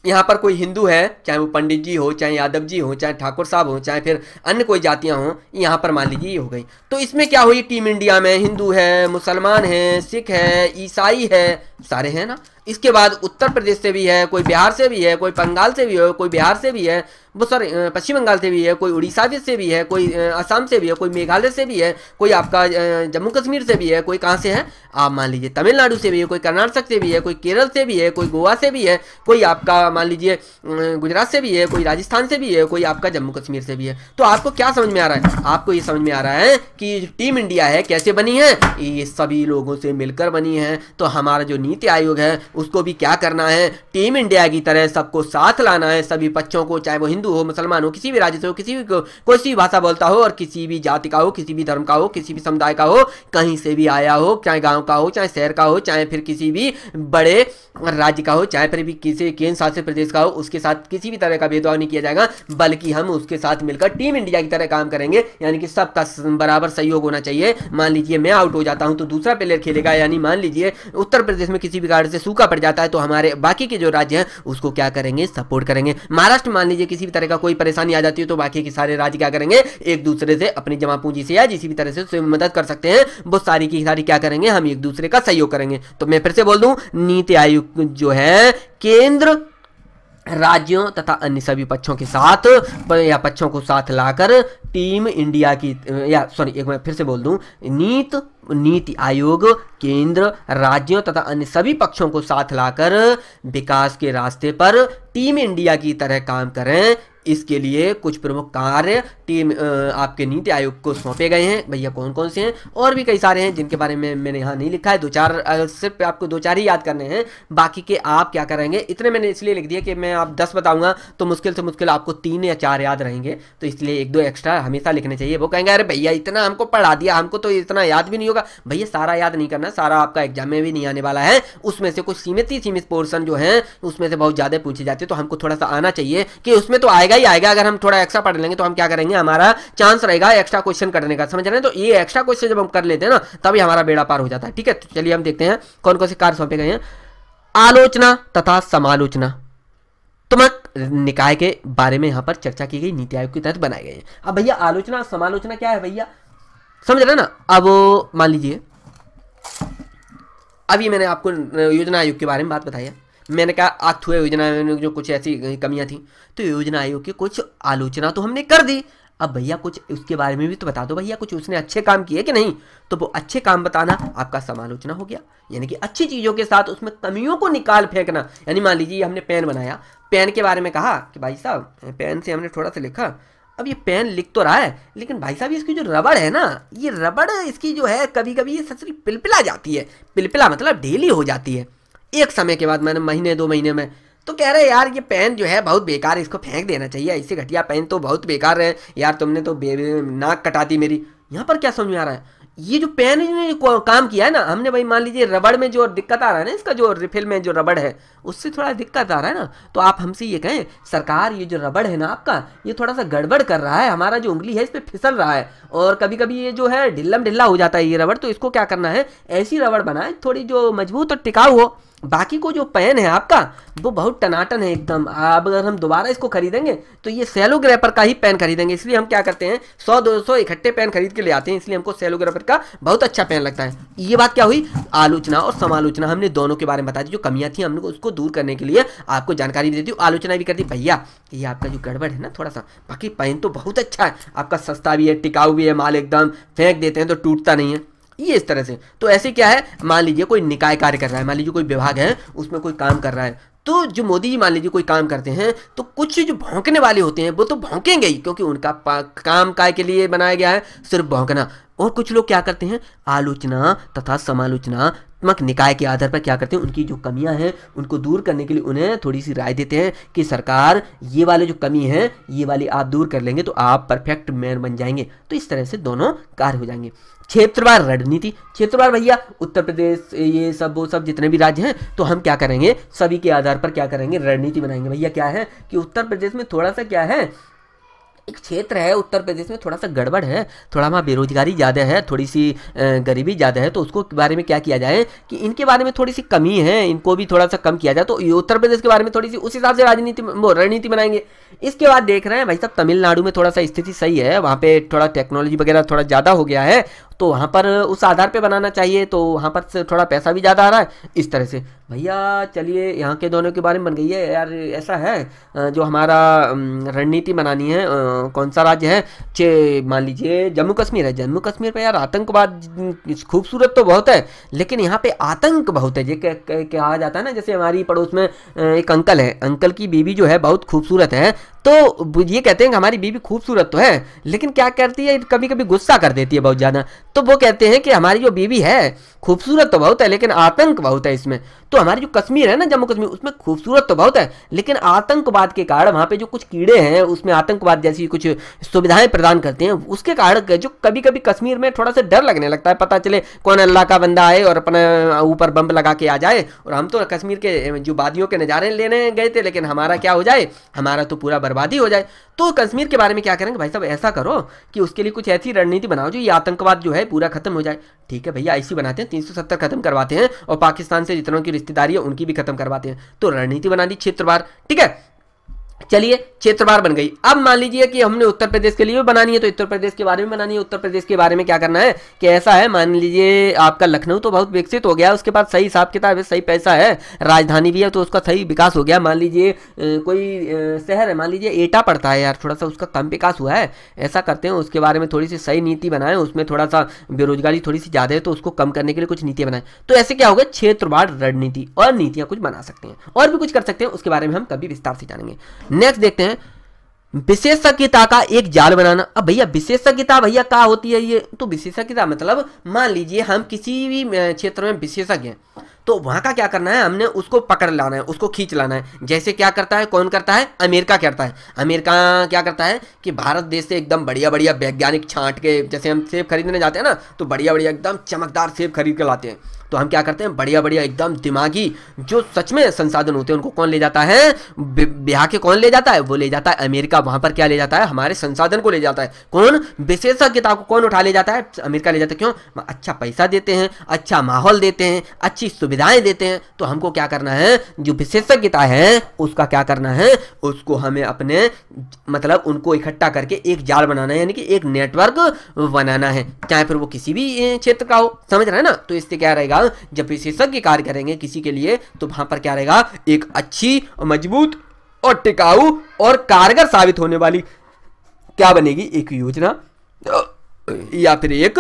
यहाँ पर कोई हिंदू है चाहे वो पंडित जी हो चाहे यादव जी हो चाहे ठाकुर साहब हो चाहे फिर अन्य कोई जातियाँ हो यहाँ पर मान लीजिए ये हो गई तो इसमें क्या हुई टीम इंडिया में हिंदू है मुसलमान है सिख है ईसाई है सारे हैं ना इसके बाद उत्तर प्रदेश से भी है कोई बिहार से भी है कोई बंगाल से भी है कोई बिहार से भी है वो सर पश्चिम बंगाल से भी है कोई उड़ीसा से भी है कोई असम से भी है कोई मेघालय से भी है कोई आपका जम्मू कश्मीर से भी है कोई कहाँ से है आप मान लीजिए तमिलनाडु से भी है कोई कर्नाटक से भी है कोई केरल से भी है कोई गोवा से भी है कोई आपका मान लीजिए गुजरात से भी है कोई राजस्थान से भी है कोई आपका जम्मू कश्मीर से भी है तो आपको क्या समझ में आ रहा है आपको ये समझ में आ रहा है कि टीम इंडिया है कैसे बनी है ये सभी लोगों से मिलकर बनी है तो हमारा जो नीति आयोग है उसको भी क्या करना है टीम इंडिया की तरह सबको साथ लाना है सभी बच्चों को चाहे वो हिंदू हिंदू हो मुसलमान हो किसी भी राज्य से हो किसी भी कोई सी भाषा बोलता हो और किसी भी जाति का हो किसी भी धर्म का हो किसी भी समुदाय का हो कहीं से भी आया हो चाहे गाँव का हो चाहे शहर का हो चाहे फिर किसी भी बड़े राज्य का हो चाहे फिर भी किसी केंद्र शासित प्रदेश का हो उसके साथ किसी भी तरह का भेदभाव नहीं किया जाएगा बल्कि हम उसके साथ मिलकर टीम इंडिया की तरह काम करेंगे यानी कि सबका बराबर सहयोग होना चाहिए मान लीजिए मैं आउट हो जाता हूं तो दूसरा प्लेयर खेलेगा यानी मान लीजिए उत्तर प्रदेश में किसी भी कारण से सूखा पड़ जाता है तो हमारे बाकी के जो राज्य हैं उसको क्या करेंगे सपोर्ट करेंगे महाराष्ट्र मान लीजिए किसी तरह का कोई परेशानी आ जाती है तो बाकी के सारे राज्य क्या करेंगे एक दूसरे से अपनी जमा पूंजी से या किसी भी तरह से मदद कर सकते हैं वो सारी की सारी क्या करेंगे हम एक दूसरे का सहयोग करेंगे तो मैं फिर से बोल दूं नीति आयोग जो है केंद्र राज्यों तथा अन्य सभी पक्षों के साथ या पक्षों को साथ लाकर टीम इंडिया की या सॉरी एक मैं फिर से बोल दूं नीत नीति आयोग केंद्र राज्यों तथा अन्य सभी पक्षों को साथ लाकर विकास के रास्ते पर टीम इंडिया की तरह काम करें इसके लिए कुछ प्रमुख कार्य टीम आपके नीति आयोग को सौंपे गए हैं भैया कौन कौन से हैं और भी कई सारे हैं जिनके बारे में मैंने यहाँ नहीं लिखा है दो चार सिर्फ आपको दो चार ही याद करने हैं बाकी के आप क्या करेंगे इतने मैंने इसलिए लिख दिया कि मैं आप दस बताऊंगा तो मुश्किल से मुश्किल आपको तीन या चार याद रहेंगे तो इसलिए एक दो एक्स्ट्रा हमेशा लिखने चाहिए वो कहेंगे अरे भैया इतना हमको पढ़ा दिया हमको तो इतना याद भी नहीं होगा भैया सारा याद नहीं करना सारा आपका एग्जाम में भी नहीं आने वाला है उसमें से कुछ सीमित ही सीमित पोर्सन जो है उसमें से बहुत ज़्यादा पूछे जाते हैं तो हमको थोड़ा सा आना चाहिए कि उसमें तो आएगा ही आएगा अगर हम थोड़ा एक्स्ट्रा पढ़ लेंगे तो हम क्या करेंगे हमारा चांस रहेगा एक्स्ट्रा क्वेश्चन करने का समझ रहे हैं तो ये एक्स्ट्रा क्वेश्चन जब हम कर लेते हैं ना तभी हमारा बेड़ा पार हो जाता है ठीक है तो चलिए हम देखते हैं कौन कौन से कार्य सौंपे गए हैं आलोचना तथा समालोचना तुमक तो निकाय के बारे में यहां पर चर्चा की गई नीति आयोग के तहत बनाए गए हैं अब भैया आलोचना समालोचना क्या है भैया समझ रहे ना अब मान लीजिए अभी मैंने आपको योजना आयोग के बारे में बात बताई है मैंने कहा आथुआ योजना जो कुछ ऐसी कमियां थी तो योजना आयोग की कुछ आलोचना तो हमने कर दी अब भैया कुछ उसके बारे में भी तो बता दो भैया कुछ उसने अच्छे काम किए कि नहीं तो वो अच्छे काम बताना आपका समालोचना हो गया यानी कि अच्छी चीज़ों के साथ उसमें कमियों को निकाल फेंकना यानी मान लीजिए हमने पेन बनाया पेन के बारे में कहा कि भाई साहब पेन से हमने थोड़ा सा लिखा अब ये पेन लिख तो रहा है लेकिन भाई साहब इसकी जो रबड़ है ना ये रबड़ इसकी जो है कभी कभी ये सचरी पिलपिला जाती है पिलपिला मतलब ढीली हो जाती है एक समय के बाद मैंने महीने दो महीने में तो कह रहे यार ये पेन जो है बहुत बेकार है इसको फेंक देना चाहिए ऐसे घटिया पेन तो बहुत बेकार है यार तुमने तो बे नाक कटा दी मेरी यहाँ पर क्या समझ में आ रहा है ये जो पेन ने काम किया है ना हमने भाई मान लीजिए रबड़ में जो दिक्कत आ रहा है ना इसका जो रिफिल में जो रबड़ है उससे थोड़ा दिक्कत आ रहा है ना तो आप हमसे ये कहें सरकार ये जो रबड़ है ना आपका ये थोड़ा सा गड़बड़ कर रहा है हमारा जो उंगली है इस पर फिसल रहा है और कभी कभी ये जो है ढिल्लम ढिल्ला हो जाता है ये रबड़ तो इसको क्या करना है ऐसी रबड़ बनाए थोड़ी जो मजबूत और टिकाऊ हो बाकी को जो पेन है आपका वो बहुत टनाटन है एकदम अब अगर हम दोबारा इसको खरीदेंगे तो ये सेलोग्रेपर का ही पेन खरीदेंगे इसलिए हम क्या करते हैं सौ दो सौ इकट्ठे पेन खरीद के ले आते हैं इसलिए हमको सेलोग्रेपर का बहुत अच्छा पेन लगता है ये बात क्या हुई आलोचना और समालोचना हमने दोनों के बारे में बता दी जो कमियाँ थी हमने उसको दूर करने के लिए आपको जानकारी भी देती हूँ आलोचना भी कर दी भैया ये आपका जो गड़बड़ है ना थोड़ा सा बाकी पेन तो बहुत अच्छा है आपका सस्ता भी है टिकाऊ भी है माल एकदम फेंक देते हैं तो टूटता नहीं है ये इस तरह से तो ऐसे क्या है मान लीजिए कोई निकाय कार्य कर रहा है मान लीजिए कोई विभाग है उसमें कोई काम कर रहा है तो जो मोदी जी मान लीजिए कोई काम करते हैं तो कुछ जो भौंकने वाले होते हैं वो तो भौंकेंगे ही क्योंकि उनका काम काय के लिए बनाया गया है सिर्फ भौंकना और कुछ लोग क्या करते हैं आलोचना तथा समालोचनात्मक निकाय के आधार पर क्या करते हैं उनकी जो कमियां हैं उनको दूर करने के लिए उन्हें थोड़ी सी राय देते हैं कि सरकार ये वाले जो कमी है ये वाली आप दूर कर लेंगे तो आप परफेक्ट मैन बन जाएंगे तो इस तरह से दोनों कार्य हो जाएंगे क्षेत्रवार रणनीति क्षेत्रवार भैया उत्तर प्रदेश ये सब वो सब जितने भी राज्य हैं तो हम क्या करेंगे सभी के आधार पर क्या करेंगे रणनीति बनाएंगे भैया क्या है कि उत्तर प्रदेश में थोड़ा सा क्या है एक क्षेत्र है उत्तर प्रदेश में थोड़ा सा गड़बड़ है थोड़ा वहाँ बेरोजगारी ज़्यादा है थोड़ी सी गरीबी ज़्यादा है तो उसको बारे में क्या किया जाए कि इनके बारे में थोड़ी सी कमी है इनको भी थोड़ा सा कम किया जाए तो उत्तर प्रदेश के बारे में थोड़ी सी उस हिसाब से राजनीति वो रणनीति बनाएंगे इसके बाद देख रहे हैं भाई साहब तमिलनाडु में थोड़ा सा स्थिति सही है वहाँ पर थोड़ा टेक्नोलॉजी वगैरह थोड़ा ज़्यादा हो गया है तो वहाँ पर उस आधार पे बनाना चाहिए तो वहाँ पर थोड़ा पैसा भी ज़्यादा आ रहा है इस तरह से भैया चलिए यहाँ के दोनों के बारे में बन गई है यार ऐसा है जो हमारा रणनीति बनानी है कौन सा राज्य है चे मान लीजिए जम्मू कश्मीर है जम्मू कश्मीर पर यार आतंकवाद खूबसूरत तो बहुत है लेकिन यहाँ पर आतंक बहुत है जे कहा जाता है ना जैसे हमारी पड़ोस में एक अंकल है अंकल की बीवी जो है बहुत खूबसूरत है तो ये कहते हैं कि हमारी बीवी खूबसूरत तो है लेकिन क्या करती है कभी कभी गुस्सा कर देती है बहुत ज़्यादा तो वो कहते हैं कि हमारी जो बीवी है खूबसूरत तो बहुत है लेकिन आतंक बहुत है इसमें तो हमारी जो कश्मीर है ना जम्मू कश्मीर उसमें खूबसूरत तो बहुत है लेकिन आतंकवाद के कारण वहाँ पर जो कुछ कीड़े हैं उसमें आतंकवाद जैसी कुछ सुविधाएं प्रदान करते हैं उसके कारण जो कभी कभी कश्मीर में थोड़ा सा डर लगने लगता है पता चले कौन अल्लाह का बंदा आए और अपना ऊपर बम लगा के आ जाए और हम तो कश्मीर के जो वादियों के नज़ारे लेने गए थे लेकिन हमारा क्या हो जाए हमारा तो पूरा बर्बादी हो जाए तो कश्मीर के बारे में क्या करेंगे भाई साहब ऐसा करो कि उसके लिए कुछ ऐसी रणनीति बनाओ जो ये आतंकवाद जो है पूरा खत्म हो जाए ठीक है भैया ऐसी बनाते हैं तीन खत्म करवाते हैं और पाकिस्तान से जितनों की रिश्तेदारी है उनकी भी खत्म करवाते हैं तो रणनीति बना दी क्षेत्रवार ठीक है चलिए क्षेत्रवार बन गई अब मान लीजिए कि हमने उत्तर प्रदेश के लिए भी बनानी है तो उत्तर प्रदेश के बारे में बनानी है उत्तर प्रदेश के बारे में क्या करना है कि ऐसा है मान लीजिए आपका लखनऊ तो बहुत विकसित हो गया उसके बाद सही हिसाब किताब है सही पैसा है राजधानी भी है तो उसका सही विकास हो गया मान लीजिए कोई शहर है मान लीजिए एटा पड़ता है यार थोड़ा सा उसका कम विकास हुआ है ऐसा करते हैं उसके बारे में थोड़ी सी सही नीति बनाएं उसमें थोड़ा सा बेरोजगारी थोड़ी सी ज़्यादा है तो उसको कम करने के लिए कुछ नीतियाँ बनाएं तो ऐसे क्या होगा क्षेत्रवार रणनीति और नीतियाँ कुछ बना सकते हैं और भी कुछ कर सकते हैं उसके बारे में हम कभी विस्तार से जानेंगे नेक्स्ट देखते हैं विशेषज्ञता का एक जाल बनाना अब भैया विशेषज्ञता भैया क्या होती है ये तो विशेषज्ञता मतलब मान लीजिए हम किसी भी क्षेत्र में विशेषज्ञ हैं तो वहाँ का क्या करना है हमने उसको पकड़ लाना है उसको खींच लाना है जैसे क्या करता है कौन करता है अमेरिका करता है अमेरिका क्या करता है कि भारत देश से एकदम बढ़िया बढ़िया वैज्ञानिक छांट के जैसे हम सेब खरीदने जाते हैं ना तो बढ़िया बढ़िया एकदम चमकदार सेब खरीद के लाते हैं तो हम क्या करते हैं बढ़िया बढ़िया एकदम दिमागी जो सच में संसाधन होते हैं उनको कौन ले जाता है बिहार के कौन ले जाता है वो ले जाता है अमेरिका वहां पर क्या ले जाता है हमारे संसाधन को ले जाता है कौन विशेषज्ञता को कौन उठा ले जाता है अमेरिका ले जाता है क्यों अच्छा पैसा देते हैं अच्छा माहौल देते हैं अच्छी सुविधाएं देते हैं तो हमको क्या करना है जो विशेषज्ञता है उसका क्या करना है उसको हमें अपने मतलब उनको इकट्ठा करके एक जाल बनाना है यानी कि एक नेटवर्क बनाना है चाहे फिर वो किसी भी क्षेत्र का हो समझ रहे हैं ना तो इससे क्या रहेगा रहेगा जब विशेषज्ञ कार्य करेंगे किसी के लिए तो वहां पर क्या रहेगा एक अच्छी मजबूत और टिकाऊ और कारगर साबित होने वाली क्या बनेगी एक योजना या फिर एक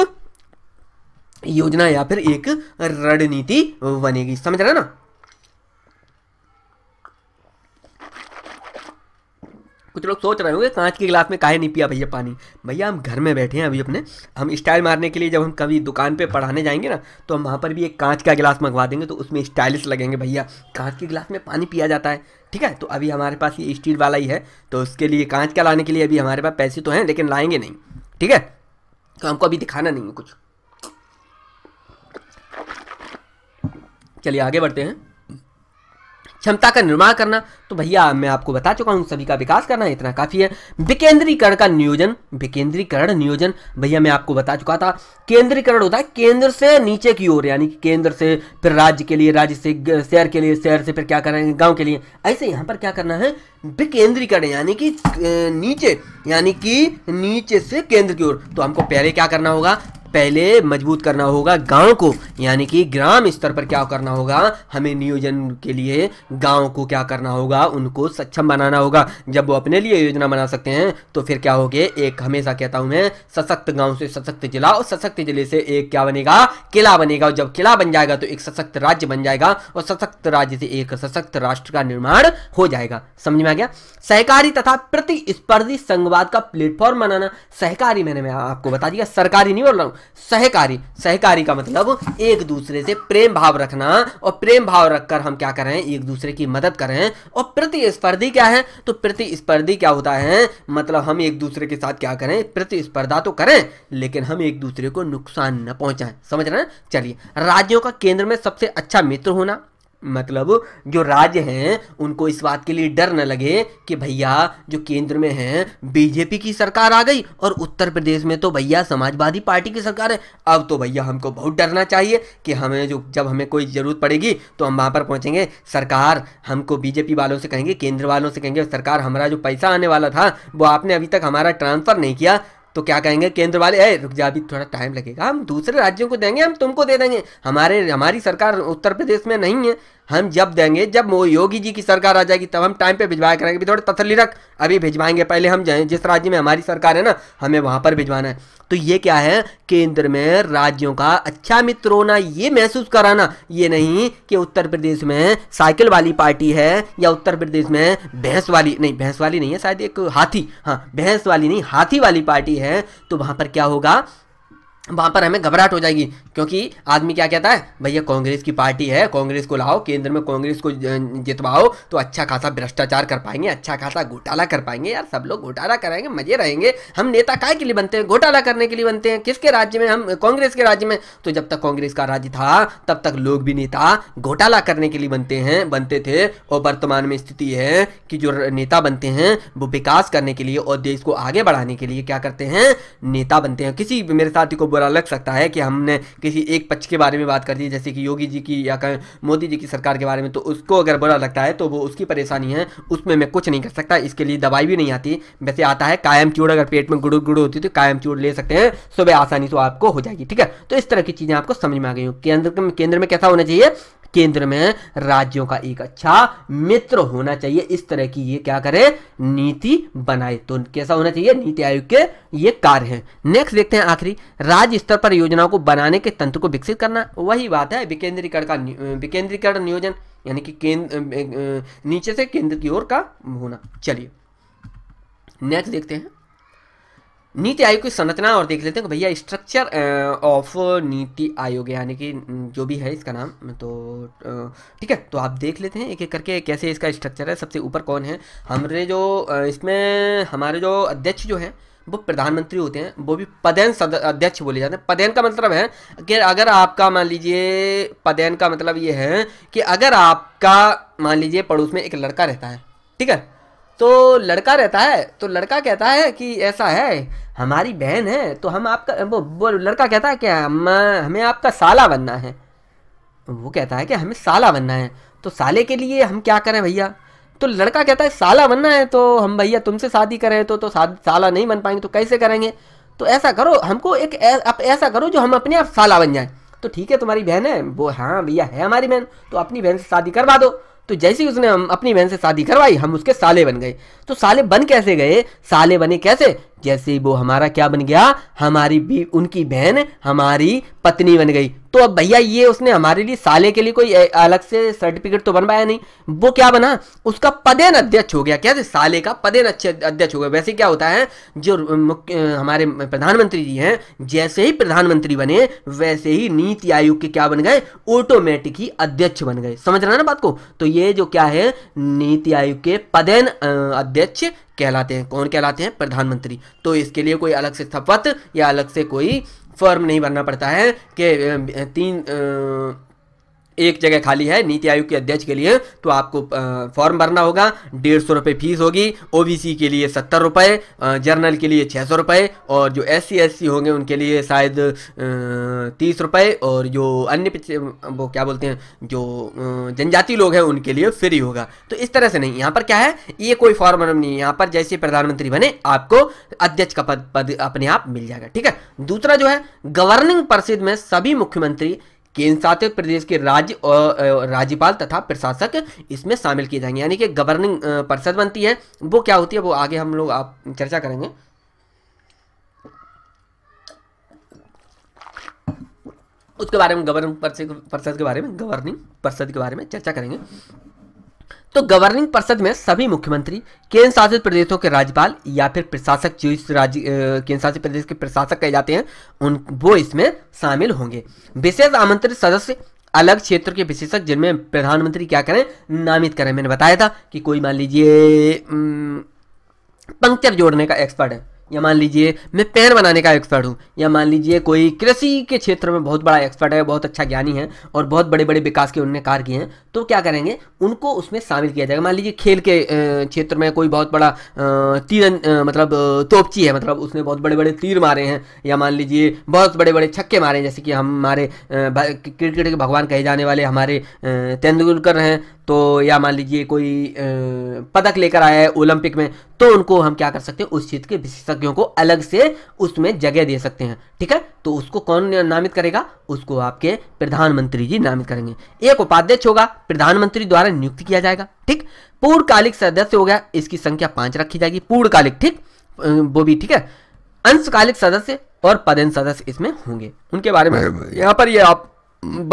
योजना या फिर एक रणनीति बनेगी समझ रहे ना कुछ लोग सोच रहे होंगे कांच के गिलास में काहे नहीं पिया भैया पानी भैया हम घर में बैठे हैं अभी अपने हम स्टाइल मारने के लिए जब हम कभी दुकान पे पढ़ाने जाएंगे ना तो हम वहाँ पर भी एक कांच का गिलास मंगवा देंगे तो उसमें स्टाइलिश लगेंगे भैया कांच के गिलास में पानी पिया जाता है ठीक है तो अभी हमारे पास ये स्टील वाला ही है तो उसके लिए कांच का लाने के लिए अभी हमारे पास पैसे तो हैं लेकिन लाएंगे नहीं ठीक है तो हमको अभी दिखाना नहीं है कुछ चलिए आगे बढ़ते हैं क्षमता का निर्माण करना तो भैया मैं आपको बता चुका हूँ सभी का विकास करना इतना काफ़ी है विकेंद्रीकरण का नियोजन विकेंद्रीकरण नियोजन भैया मैं आपको बता चुका था केंद्रीकरण होता है केंद्र से नीचे की ओर यानी कि केंद्र से फिर राज्य के लिए राज्य से शहर के लिए शहर से फिर क्या करेंगे गाँव के लिए ऐसे यहाँ पर क्या करना है विकेंद्रीकरण यानी कि नीचे यानी कि नीचे से केंद्र की ओर तो हमको पहले क्या करना होगा पहले मजबूत करना होगा गांव को यानी कि ग्राम स्तर पर क्या करना होगा हमें नियोजन के लिए गांव को क्या करना होगा उनको सक्षम बनाना होगा जब वो अपने लिए योजना बना सकते हैं तो फिर क्या होगी एक हमेशा कहता हूं मैं सशक्त गांव से सशक्त जिला और सशक्त जिले से एक क्या बनेगा किला बनेगा और जब किला बन जाएगा तो एक सशक्त राज्य बन जाएगा और सशक्त राज्य से एक सशक्त राष्ट्र का निर्माण हो जाएगा समझ में आ गया सहकारी तथा प्रतिस्पर्धी संघवाद का प्लेटफॉर्म बनाना सहकारी मैंने मैं आपको बता दिया सरकारी नहीं बोल रहा हूं सहकारी सहकारी का मतलब एक दूसरे से प्रेम भाव रखना और प्रेम भाव रखकर हम क्या करें एक दूसरे की मदद करें और प्रतिस्पर्धी क्या है तो प्रतिस्पर्धी क्या होता है मतलब हम एक दूसरे के साथ क्या करें प्रतिस्पर्धा तो करें लेकिन हम एक दूसरे को नुकसान न पहुंचाएं समझ रहे हैं चलिए राज्यों का केंद्र में सबसे अच्छा मित्र होना मतलब जो राज्य हैं उनको इस बात के लिए डर न लगे कि भैया जो केंद्र में है बीजेपी की सरकार आ गई और उत्तर प्रदेश में तो भैया समाजवादी पार्टी की सरकार है अब तो भैया हमको बहुत डरना चाहिए कि हमें जो जब हमें कोई ज़रूरत पड़ेगी तो हम वहाँ पर पहुँचेंगे सरकार हमको बीजेपी वालों से कहेंगे केंद्र वालों से कहेंगे सरकार हमारा जो पैसा आने वाला था वो आपने अभी तक हमारा ट्रांसफ़र नहीं किया तो क्या कहेंगे केंद्र वाले अरे रुक जा अभी थोड़ा टाइम लगेगा हम दूसरे राज्यों को देंगे हम तुमको दे देंगे हमारे हमारी सरकार उत्तर प्रदेश में नहीं है हम जब देंगे जब योगी जी की सरकार आ जाएगी तब हम टाइम पे भिजवाया करेंगे भी थोड़े तसली रख अभी भिजवाएंगे पहले हम जाए जिस राज्य में हमारी सरकार है ना हमें वहाँ पर भिजवाना है तो ये क्या है केंद्र में राज्यों का अच्छा मित्र होना ये महसूस कराना ये नहीं कि उत्तर प्रदेश में साइकिल वाली पार्टी है या उत्तर प्रदेश में भैंस वाली नहीं भैंस वाली नहीं है शायद एक हाथी हाँ भैंस वाली नहीं हाथी वाली पार्टी है तो वहाँ पर क्या होगा वहाँ पर हमें घबराहट हो जाएगी क्योंकि आदमी क्या कहता है भैया कांग्रेस की पार्टी है कांग्रेस को लाओ केंद्र में कांग्रेस को जितवाओ तो अच्छा खासा भ्रष्टाचार कर पाएंगे अच्छा खासा घोटाला कर पाएंगे यार सब लोग घोटाला कराएंगे मजे रहेंगे हम नेता काय के लिए बनते हैं घोटाला करने के लिए बनते हैं किसके राज्य में हम कांग्रेस के राज्य में तो जब तक कांग्रेस का राज्य था तब तक लोग भी नेता घोटाला करने के लिए बनते हैं बनते थे और वर्तमान में स्थिति है कि जो नेता बनते हैं वो विकास करने के लिए और देश को आगे बढ़ाने के लिए क्या करते हैं नेता बनते हैं किसी मेरे साथी को बुरा लग सकता है कि हमने किसी एक पक्ष के बारे में बात कर दी जैसे कि योगी जी की या कहें मोदी जी की सरकार के बारे में तो उसको अगर बुरा लगता है तो वो उसकी परेशानी है उसमें मैं कुछ नहीं कर सकता इसके लिए दवाई भी नहीं आती वैसे आता है कायम चूड़ अगर पेट में गुड़ गुड़ होती तो कायम चूड़ ले सकते हैं सुबह आसानी से आपको हो जाएगी ठीक है तो इस तरह की चीज़ें आपको समझ में आ गई हो केंद्र केंद्र में कैसा होना चाहिए केंद्र में राज्यों का एक अच्छा मित्र होना चाहिए इस तरह की ये क्या करे नीति बनाए तो कैसा होना चाहिए नीति आयोग के ये कार्य है नेक्स्ट देखते हैं आखिरी राज्य स्तर पर योजनाओं को बनाने के तंत्र को विकसित करना वही बात है विकेंद्रीकरण का विकेंद्रीकरण नियोजन यानी कि केंद्र नीचे से केंद्र की ओर का होना चलिए नेक्स्ट देखते हैं नीति आयोग की संरचना और देख लेते हैं भैया स्ट्रक्चर ऑफ नीति आयोग यानी कि जो भी है इसका नाम तो ठीक है तो आप देख लेते हैं एक एक करके कैसे इसका स्ट्रक्चर है सबसे ऊपर कौन है हमारे जो इसमें हमारे जो अध्यक्ष जो हैं वो प्रधानमंत्री होते हैं वो भी पदैन अध्यक्ष बोले जाते हैं पदैन का मतलब है कि अगर आपका मान लीजिए पदैन का मतलब ये है कि अगर आपका मान लीजिए पड़ोस में एक लड़का रहता है ठीक है तो लड़का रहता है तो लड़का कहता है कि ऐसा है हमारी बहन है तो हम आपका वो वो लड़का कहता है कि हम हमें आपका साला बनना है वो कहता है कि हमें साला बनना है तो साले के लिए हम क्या करें भैया तो लड़का कहता है साला बनना है तो हम भैया तुमसे शादी करें तो तो साला नहीं बन पाएंगे तो कैसे करेंगे तो ऐसा करो हमको एक आप ऐसा करो जो हम अपने आप साला बन जाएं तो ठीक है तुम्हारी बहन है वो हाँ भैया है हमारी बहन तो अपनी बहन से शादी करवा दो तो जैसे ही उसने हम अपनी बहन से शादी करवाई हम उसके साले बन गए तो साले बन कैसे गए साले बने कैसे जैसे ही वो हमारा क्या बन गया हमारी भी उनकी बहन हमारी पत्नी बन गई तो अब भैया ये उसने हमारे लिए साले के लिए कोई अलग से सर्टिफिकेट तो बनवाया नहीं वो क्या बना उसका पदेन अध्यक्ष हो गया क्या साले का पदेन अध्यक्ष हो गया वैसे क्या होता है जो हमारे प्रधानमंत्री जी हैं जैसे ही प्रधानमंत्री बने वैसे ही नीति आयोग के क्या बन गए ऑटोमेटिक ही अध्यक्ष बन गए समझ रहे ना बात को तो ये जो क्या है नीति आयोग के पदेन अध्यक्ष कहलाते हैं कौन कहलाते हैं प्रधानमंत्री तो इसके लिए कोई अलग से शपथ या अलग से कोई फॉर्म नहीं भरना पड़ता है कि तीन एक जगह खाली है नीति आयोग के अध्यक्ष के लिए तो आपको फॉर्म भरना होगा डेढ़ सौ रुपये फीस होगी ओबीसी के लिए सत्तर रुपये जर्नल के लिए छः सौ रुपये और जो एस सी होंगे उनके लिए शायद तीस रुपये और जो अन्य वो क्या बोलते हैं जो जनजाति लोग हैं उनके लिए फ्री होगा तो इस तरह से नहीं यहाँ पर क्या है ये कोई फॉर्म नहीं है यहाँ पर जैसे प्रधानमंत्री बने आपको अध्यक्ष का पद पद अपने आप मिल जाएगा ठीक है दूसरा जो है गवर्निंग परिषद में सभी मुख्यमंत्री केंद्र शासित प्रदेश के राज्य और राज्यपाल तथा प्रशासक इसमें शामिल किए जाएंगे यानी कि गवर्निंग परिषद बनती है वो क्या होती है वो आगे हम लोग आप चर्चा करेंगे उसके बारे में गवर्निंग परिषद के बारे में गवर्निंग परिषद के बारे में चर्चा करेंगे तो गवर्निंग परिषद में सभी मुख्यमंत्री केंद्र शासित प्रदेशों के राज्यपाल या फिर प्रशासक जो इस राज्य केंद्र शासित प्रदेश के प्रशासक कहे जाते हैं उन वो इसमें शामिल होंगे विशेष आमंत्रित सदस्य अलग क्षेत्र के विशेषज्ञ जिनमें प्रधानमंत्री क्या करें नामित करें मैंने बताया था कि कोई मान लीजिए पंक्चर जोड़ने का एक्सपर्ट है या मान लीजिए मैं पेन बनाने का एक्सपर्ट हूँ या मान लीजिए कोई कृषि के क्षेत्र में बहुत बड़ा एक्सपर्ट है बहुत अच्छा ज्ञानी है और बहुत बड़े बड़े विकास के उनने कार्य किए हैं तो क्या करेंगे उनको उसमें शामिल किया जाएगा मान लीजिए खेल के क्षेत्र में कोई बहुत बड़ा तीर मतलब तोपची है मतलब उसने बहुत बड़े बड़े तीर मारे हैं या मान लीजिए बहुत बड़े बड़े छक्के मारे हैं जैसे कि हमारे क्रिकेट के भगवान कहे जाने वाले हमारे तेंदुलकर हैं तो या मान लीजिए कोई पदक लेकर आया है ओलंपिक में तो उनको हम क्या कर सकते हैं उस क्षेत्र के विशेषज्ञ सखियों को अलग से उसमें जगह दे सकते हैं ठीक है तो उसको कौन नामित करेगा उसको आपके प्रधानमंत्री जी नामित करेंगे एक उपाध्यक्ष होगा प्रधानमंत्री द्वारा नियुक्त किया जाएगा ठीक पूर्णकालिक सदस्य हो गया इसकी संख्या पांच रखी जाएगी पूर्णकालिक ठीक वो भी ठीक है अंशकालिक सदस्य और पदेन सदस्य इसमें होंगे उनके बारे में यहाँ पर ये आप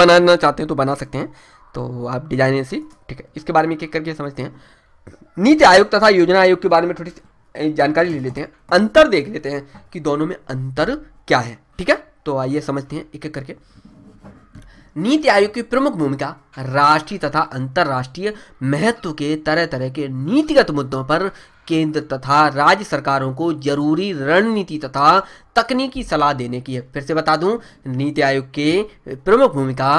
बनाना चाहते हैं तो बना सकते हैं तो आप डिजाइनर से ठीक है इसके बारे में एक करके समझते हैं नीति आयोग तथा योजना आयोग के बारे में थोड़ी सी जानकारी ले लेते हैं अंतर देख लेते हैं कि दोनों में अंतर क्या है ठीक है तो आइए समझते हैं एक एक करके नीति आयोग की प्रमुख भूमिका राष्ट्रीय तथा अंतर्राष्ट्रीय महत्व के तरह तरह के नीतिगत मुद्दों पर केंद्र तथा राज्य सरकारों को जरूरी रणनीति तथा तकनीकी सलाह देने की है फिर से बता दूं नीति आयोग के प्रमुख भूमिका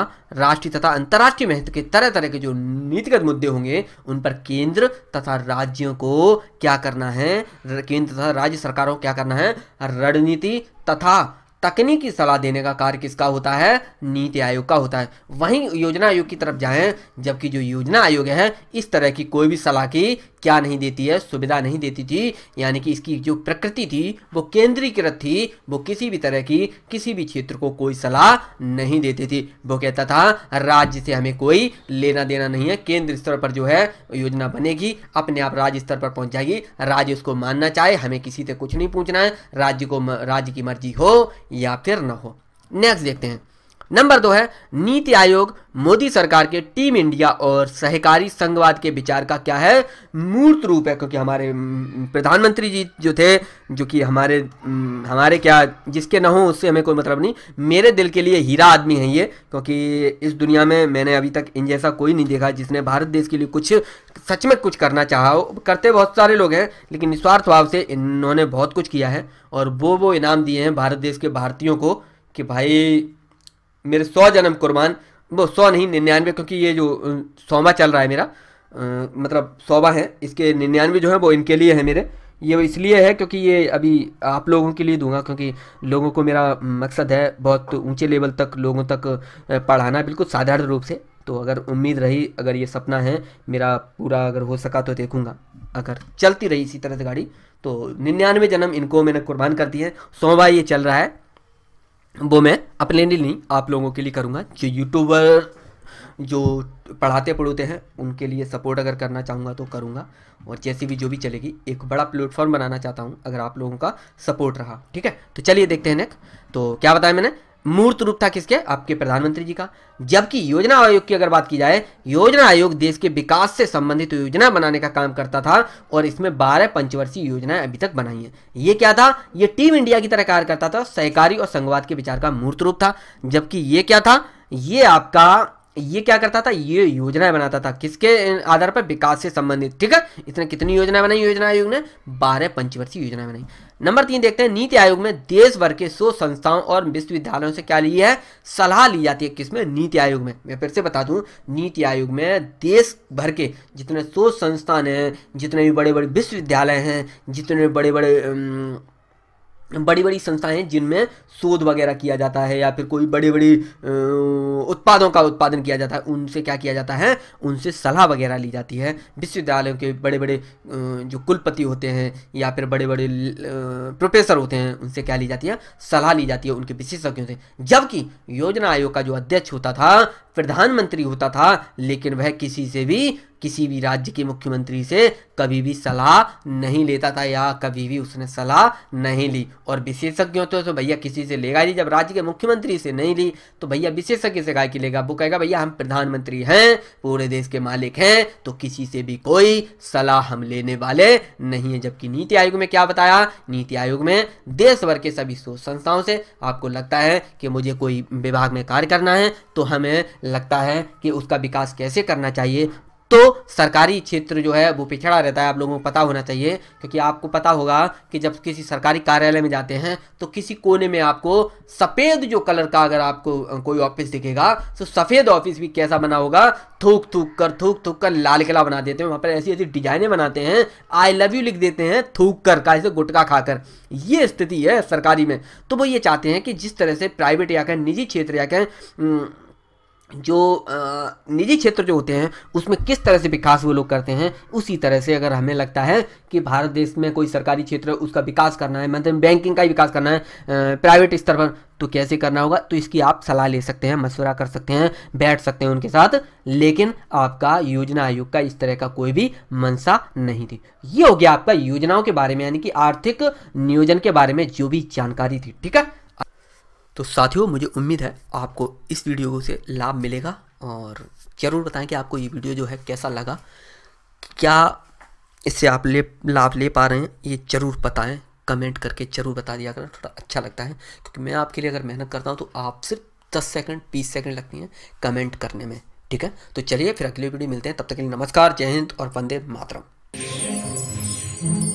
राष्ट्रीय तथा अंतर्राष्ट्रीय महत्व के तरह तरह के जो नीतिगत मुद्दे होंगे उन पर केंद्र तथा राज्यों को क्या करना है केंद्र तथा राज्य सरकारों को क्या करना है रणनीति तथा तकनीकी सलाह देने का कार्य किसका होता है नीति आयोग का होता है वहीं योजना आयोग की तरफ जाएं जबकि जो योजना आयोग है इस तरह की कोई भी सलाह की क्या नहीं देती है सुविधा नहीं देती थी यानी कि इसकी जो प्रकृति थी वो केंद्रीकृत थी वो किसी भी तरह की किसी भी क्षेत्र को कोई सलाह नहीं देती थी वो कहता था राज्य से हमें कोई लेना देना नहीं है केंद्र स्तर पर जो है योजना बनेगी अपने आप राज्य स्तर पर पहुंच जाएगी राज्य उसको मानना चाहे हमें किसी से कुछ नहीं पूछना है राज्य को राज्य की मर्जी हो या फिर ना हो नेक्स्ट देखते हैं नंबर दो है नीति आयोग मोदी सरकार के टीम इंडिया और सहकारी संघवाद के विचार का क्या है मूर्त रूप है क्योंकि हमारे प्रधानमंत्री जी जो थे जो कि हमारे हमारे क्या जिसके ना हो उससे हमें कोई मतलब नहीं मेरे दिल के लिए हीरा आदमी है ये क्योंकि इस दुनिया में मैंने अभी तक इन जैसा कोई नहीं देखा जिसने भारत देश के लिए कुछ सच में कुछ करना चाह करते बहुत सारे लोग हैं लेकिन निस्वार्थ भाव से इन्होंने बहुत कुछ किया है और वो वो इनाम दिए हैं भारत देश के भारतीयों को कि भाई मेरे सौ जन्म कुर्बान वो सौ नहीं निन्यानवे क्योंकि ये जो सौवा चल रहा है मेरा आ, मतलब सौवा है इसके निन्यानवे जो है वो इनके लिए है मेरे ये इसलिए है क्योंकि ये अभी आप लोगों के लिए दूंगा क्योंकि लोगों को मेरा मकसद है बहुत ऊंचे लेवल तक लोगों तक पढ़ाना बिल्कुल साधारण रूप से तो अगर उम्मीद रही अगर ये सपना है मेरा पूरा अगर हो सका तो देखूंगा अगर चलती रही इसी तरह से गाड़ी तो निन्यानवे जन्म इनको मैंने कुर्बान कर दिए सौवा ये चल रहा है वो मैं अपने लिए नहीं आप लोगों के लिए करूँगा जो यूट्यूबर जो पढ़ाते पढ़ोते हैं उनके लिए सपोर्ट अगर करना चाहूँगा तो करूँगा और जैसी भी जो भी चलेगी एक बड़ा प्लेटफॉर्म बनाना चाहता हूँ अगर आप लोगों का सपोर्ट रहा ठीक है तो चलिए देखते हैं नेक तो क्या बताया मैंने मूर्त रूप था किसके आपके प्रधानमंत्री जी का जबकि योजना आयोग की अगर बात की जाए योजना आयोग देश के विकास से संबंधित योजना बनाने का काम करता था और इसमें 12 पंचवर्षीय योजनाएं अभी तक बनाई हैं ये क्या था ये टीम इंडिया की तरह कार्य करता था सहकारी और संघवाद के विचार का मूर्त रूप था जबकि ये क्या था ये आपका ये क्या करता था ये योजनाएं बनाता था किसके आधार पर विकास से संबंधित ठीक है इसने कितनी योजनाएं बनाई योजना आयोग ने बारह पंचवर्षीय योजनाएं बनाई नंबर तीन देखते हैं नीति आयोग में देश भर के सो संस्थाओं और विश्वविद्यालयों से क्या ली है सलाह ली जाती है किसमें नीति आयोग में मैं फिर से बता दूं नीति आयोग में देश भर के जितने सो संस्थान हैं जितने भी बड़े बड़े विश्वविद्यालय हैं जितने बड़े बड़े बड़ी बड़ी संस्थाएं हैं जिनमें शोध वगैरह किया जाता है या फिर कोई बड़ी बड़ी उत्पादों का उत्पादन किया जाता है उनसे क्या किया जाता है उनसे सलाह वगैरह ली जाती है विश्वविद्यालयों के बड़े बड़े जो कुलपति होते हैं या फिर बड़े बड़े प्रोफेसर होते हैं उनसे क्या ली जाती है सलाह ली जाती है उनके विशेषज्ञों से जबकि योजना आयोग का जो अध्यक्ष होता था प्रधानमंत्री होता था लेकिन वह किसी से भी किसी भी राज्य के मुख्यमंत्री से कभी भी सलाह नहीं लेता था या कभी भी उसने सलाह नहीं ली और विशेषज्ञों तो, तो भैया किसी से लेगा नहीं जब राज्य के मुख्यमंत्री से नहीं ली तो भैया विशेषज्ञ से गाय की लेगा वो कहेगा भैया हम प्रधानमंत्री हैं पूरे देश के मालिक हैं तो किसी से भी कोई सलाह हम लेने वाले नहीं है जबकि नीति आयोग में क्या बताया नीति आयोग में देश भर के सभी सोच संस्थाओं से आपको लगता है कि मुझे कोई विभाग में कार्य करना है तो हमें लगता है कि उसका विकास कैसे करना चाहिए तो सरकारी क्षेत्र जो है वो पिछड़ा रहता है आप लोगों को पता होना चाहिए क्योंकि आपको पता होगा कि जब किसी सरकारी कार्यालय में जाते हैं तो किसी कोने में आपको सफ़ेद जो कलर का अगर आपको कोई ऑफिस दिखेगा तो सफ़ेद ऑफिस भी कैसा बना होगा थूक थूक कर थूक थूक कर लाल किला बना देते हैं वहाँ पर ऐसी ऐसी डिजाइने बनाते हैं आई लव यू लिख देते हैं थूक कर का ऐसे गुटका खाकर ये स्थिति है सरकारी में तो वो ये चाहते हैं कि जिस तरह से प्राइवेट या कहें निजी क्षेत्र या कहें जो निजी क्षेत्र जो होते हैं उसमें किस तरह से विकास वो लोग करते हैं उसी तरह से अगर हमें लगता है कि भारत देश में कोई सरकारी क्षेत्र उसका विकास करना है मतलब बैंकिंग का ही विकास करना है प्राइवेट स्तर पर तो कैसे करना होगा तो इसकी आप सलाह ले सकते हैं मशवरा कर सकते हैं बैठ सकते हैं उनके साथ लेकिन आपका योजना आयोग का इस तरह का कोई भी मनसा नहीं थी ये हो गया आपका योजनाओं के बारे में यानी कि आर्थिक नियोजन के बारे में जो भी जानकारी थी ठीक है तो साथियों मुझे उम्मीद है आपको इस वीडियो से लाभ मिलेगा और ज़रूर बताएं कि आपको ये वीडियो जो है कैसा लगा क्या इससे आप ले लाभ ले पा रहे हैं ये ज़रूर बताएं कमेंट करके ज़रूर बता दिया करें थोड़ा अच्छा लगता है क्योंकि मैं आपके लिए अगर मेहनत करता हूँ तो आप सिर्फ दस सेकेंड बीस सेकेंड लगती हैं कमेंट करने में ठीक है तो चलिए फिर अगली वीडियो मिलते हैं तब तक के लिए नमस्कार जय हिंद और वंदे मातरम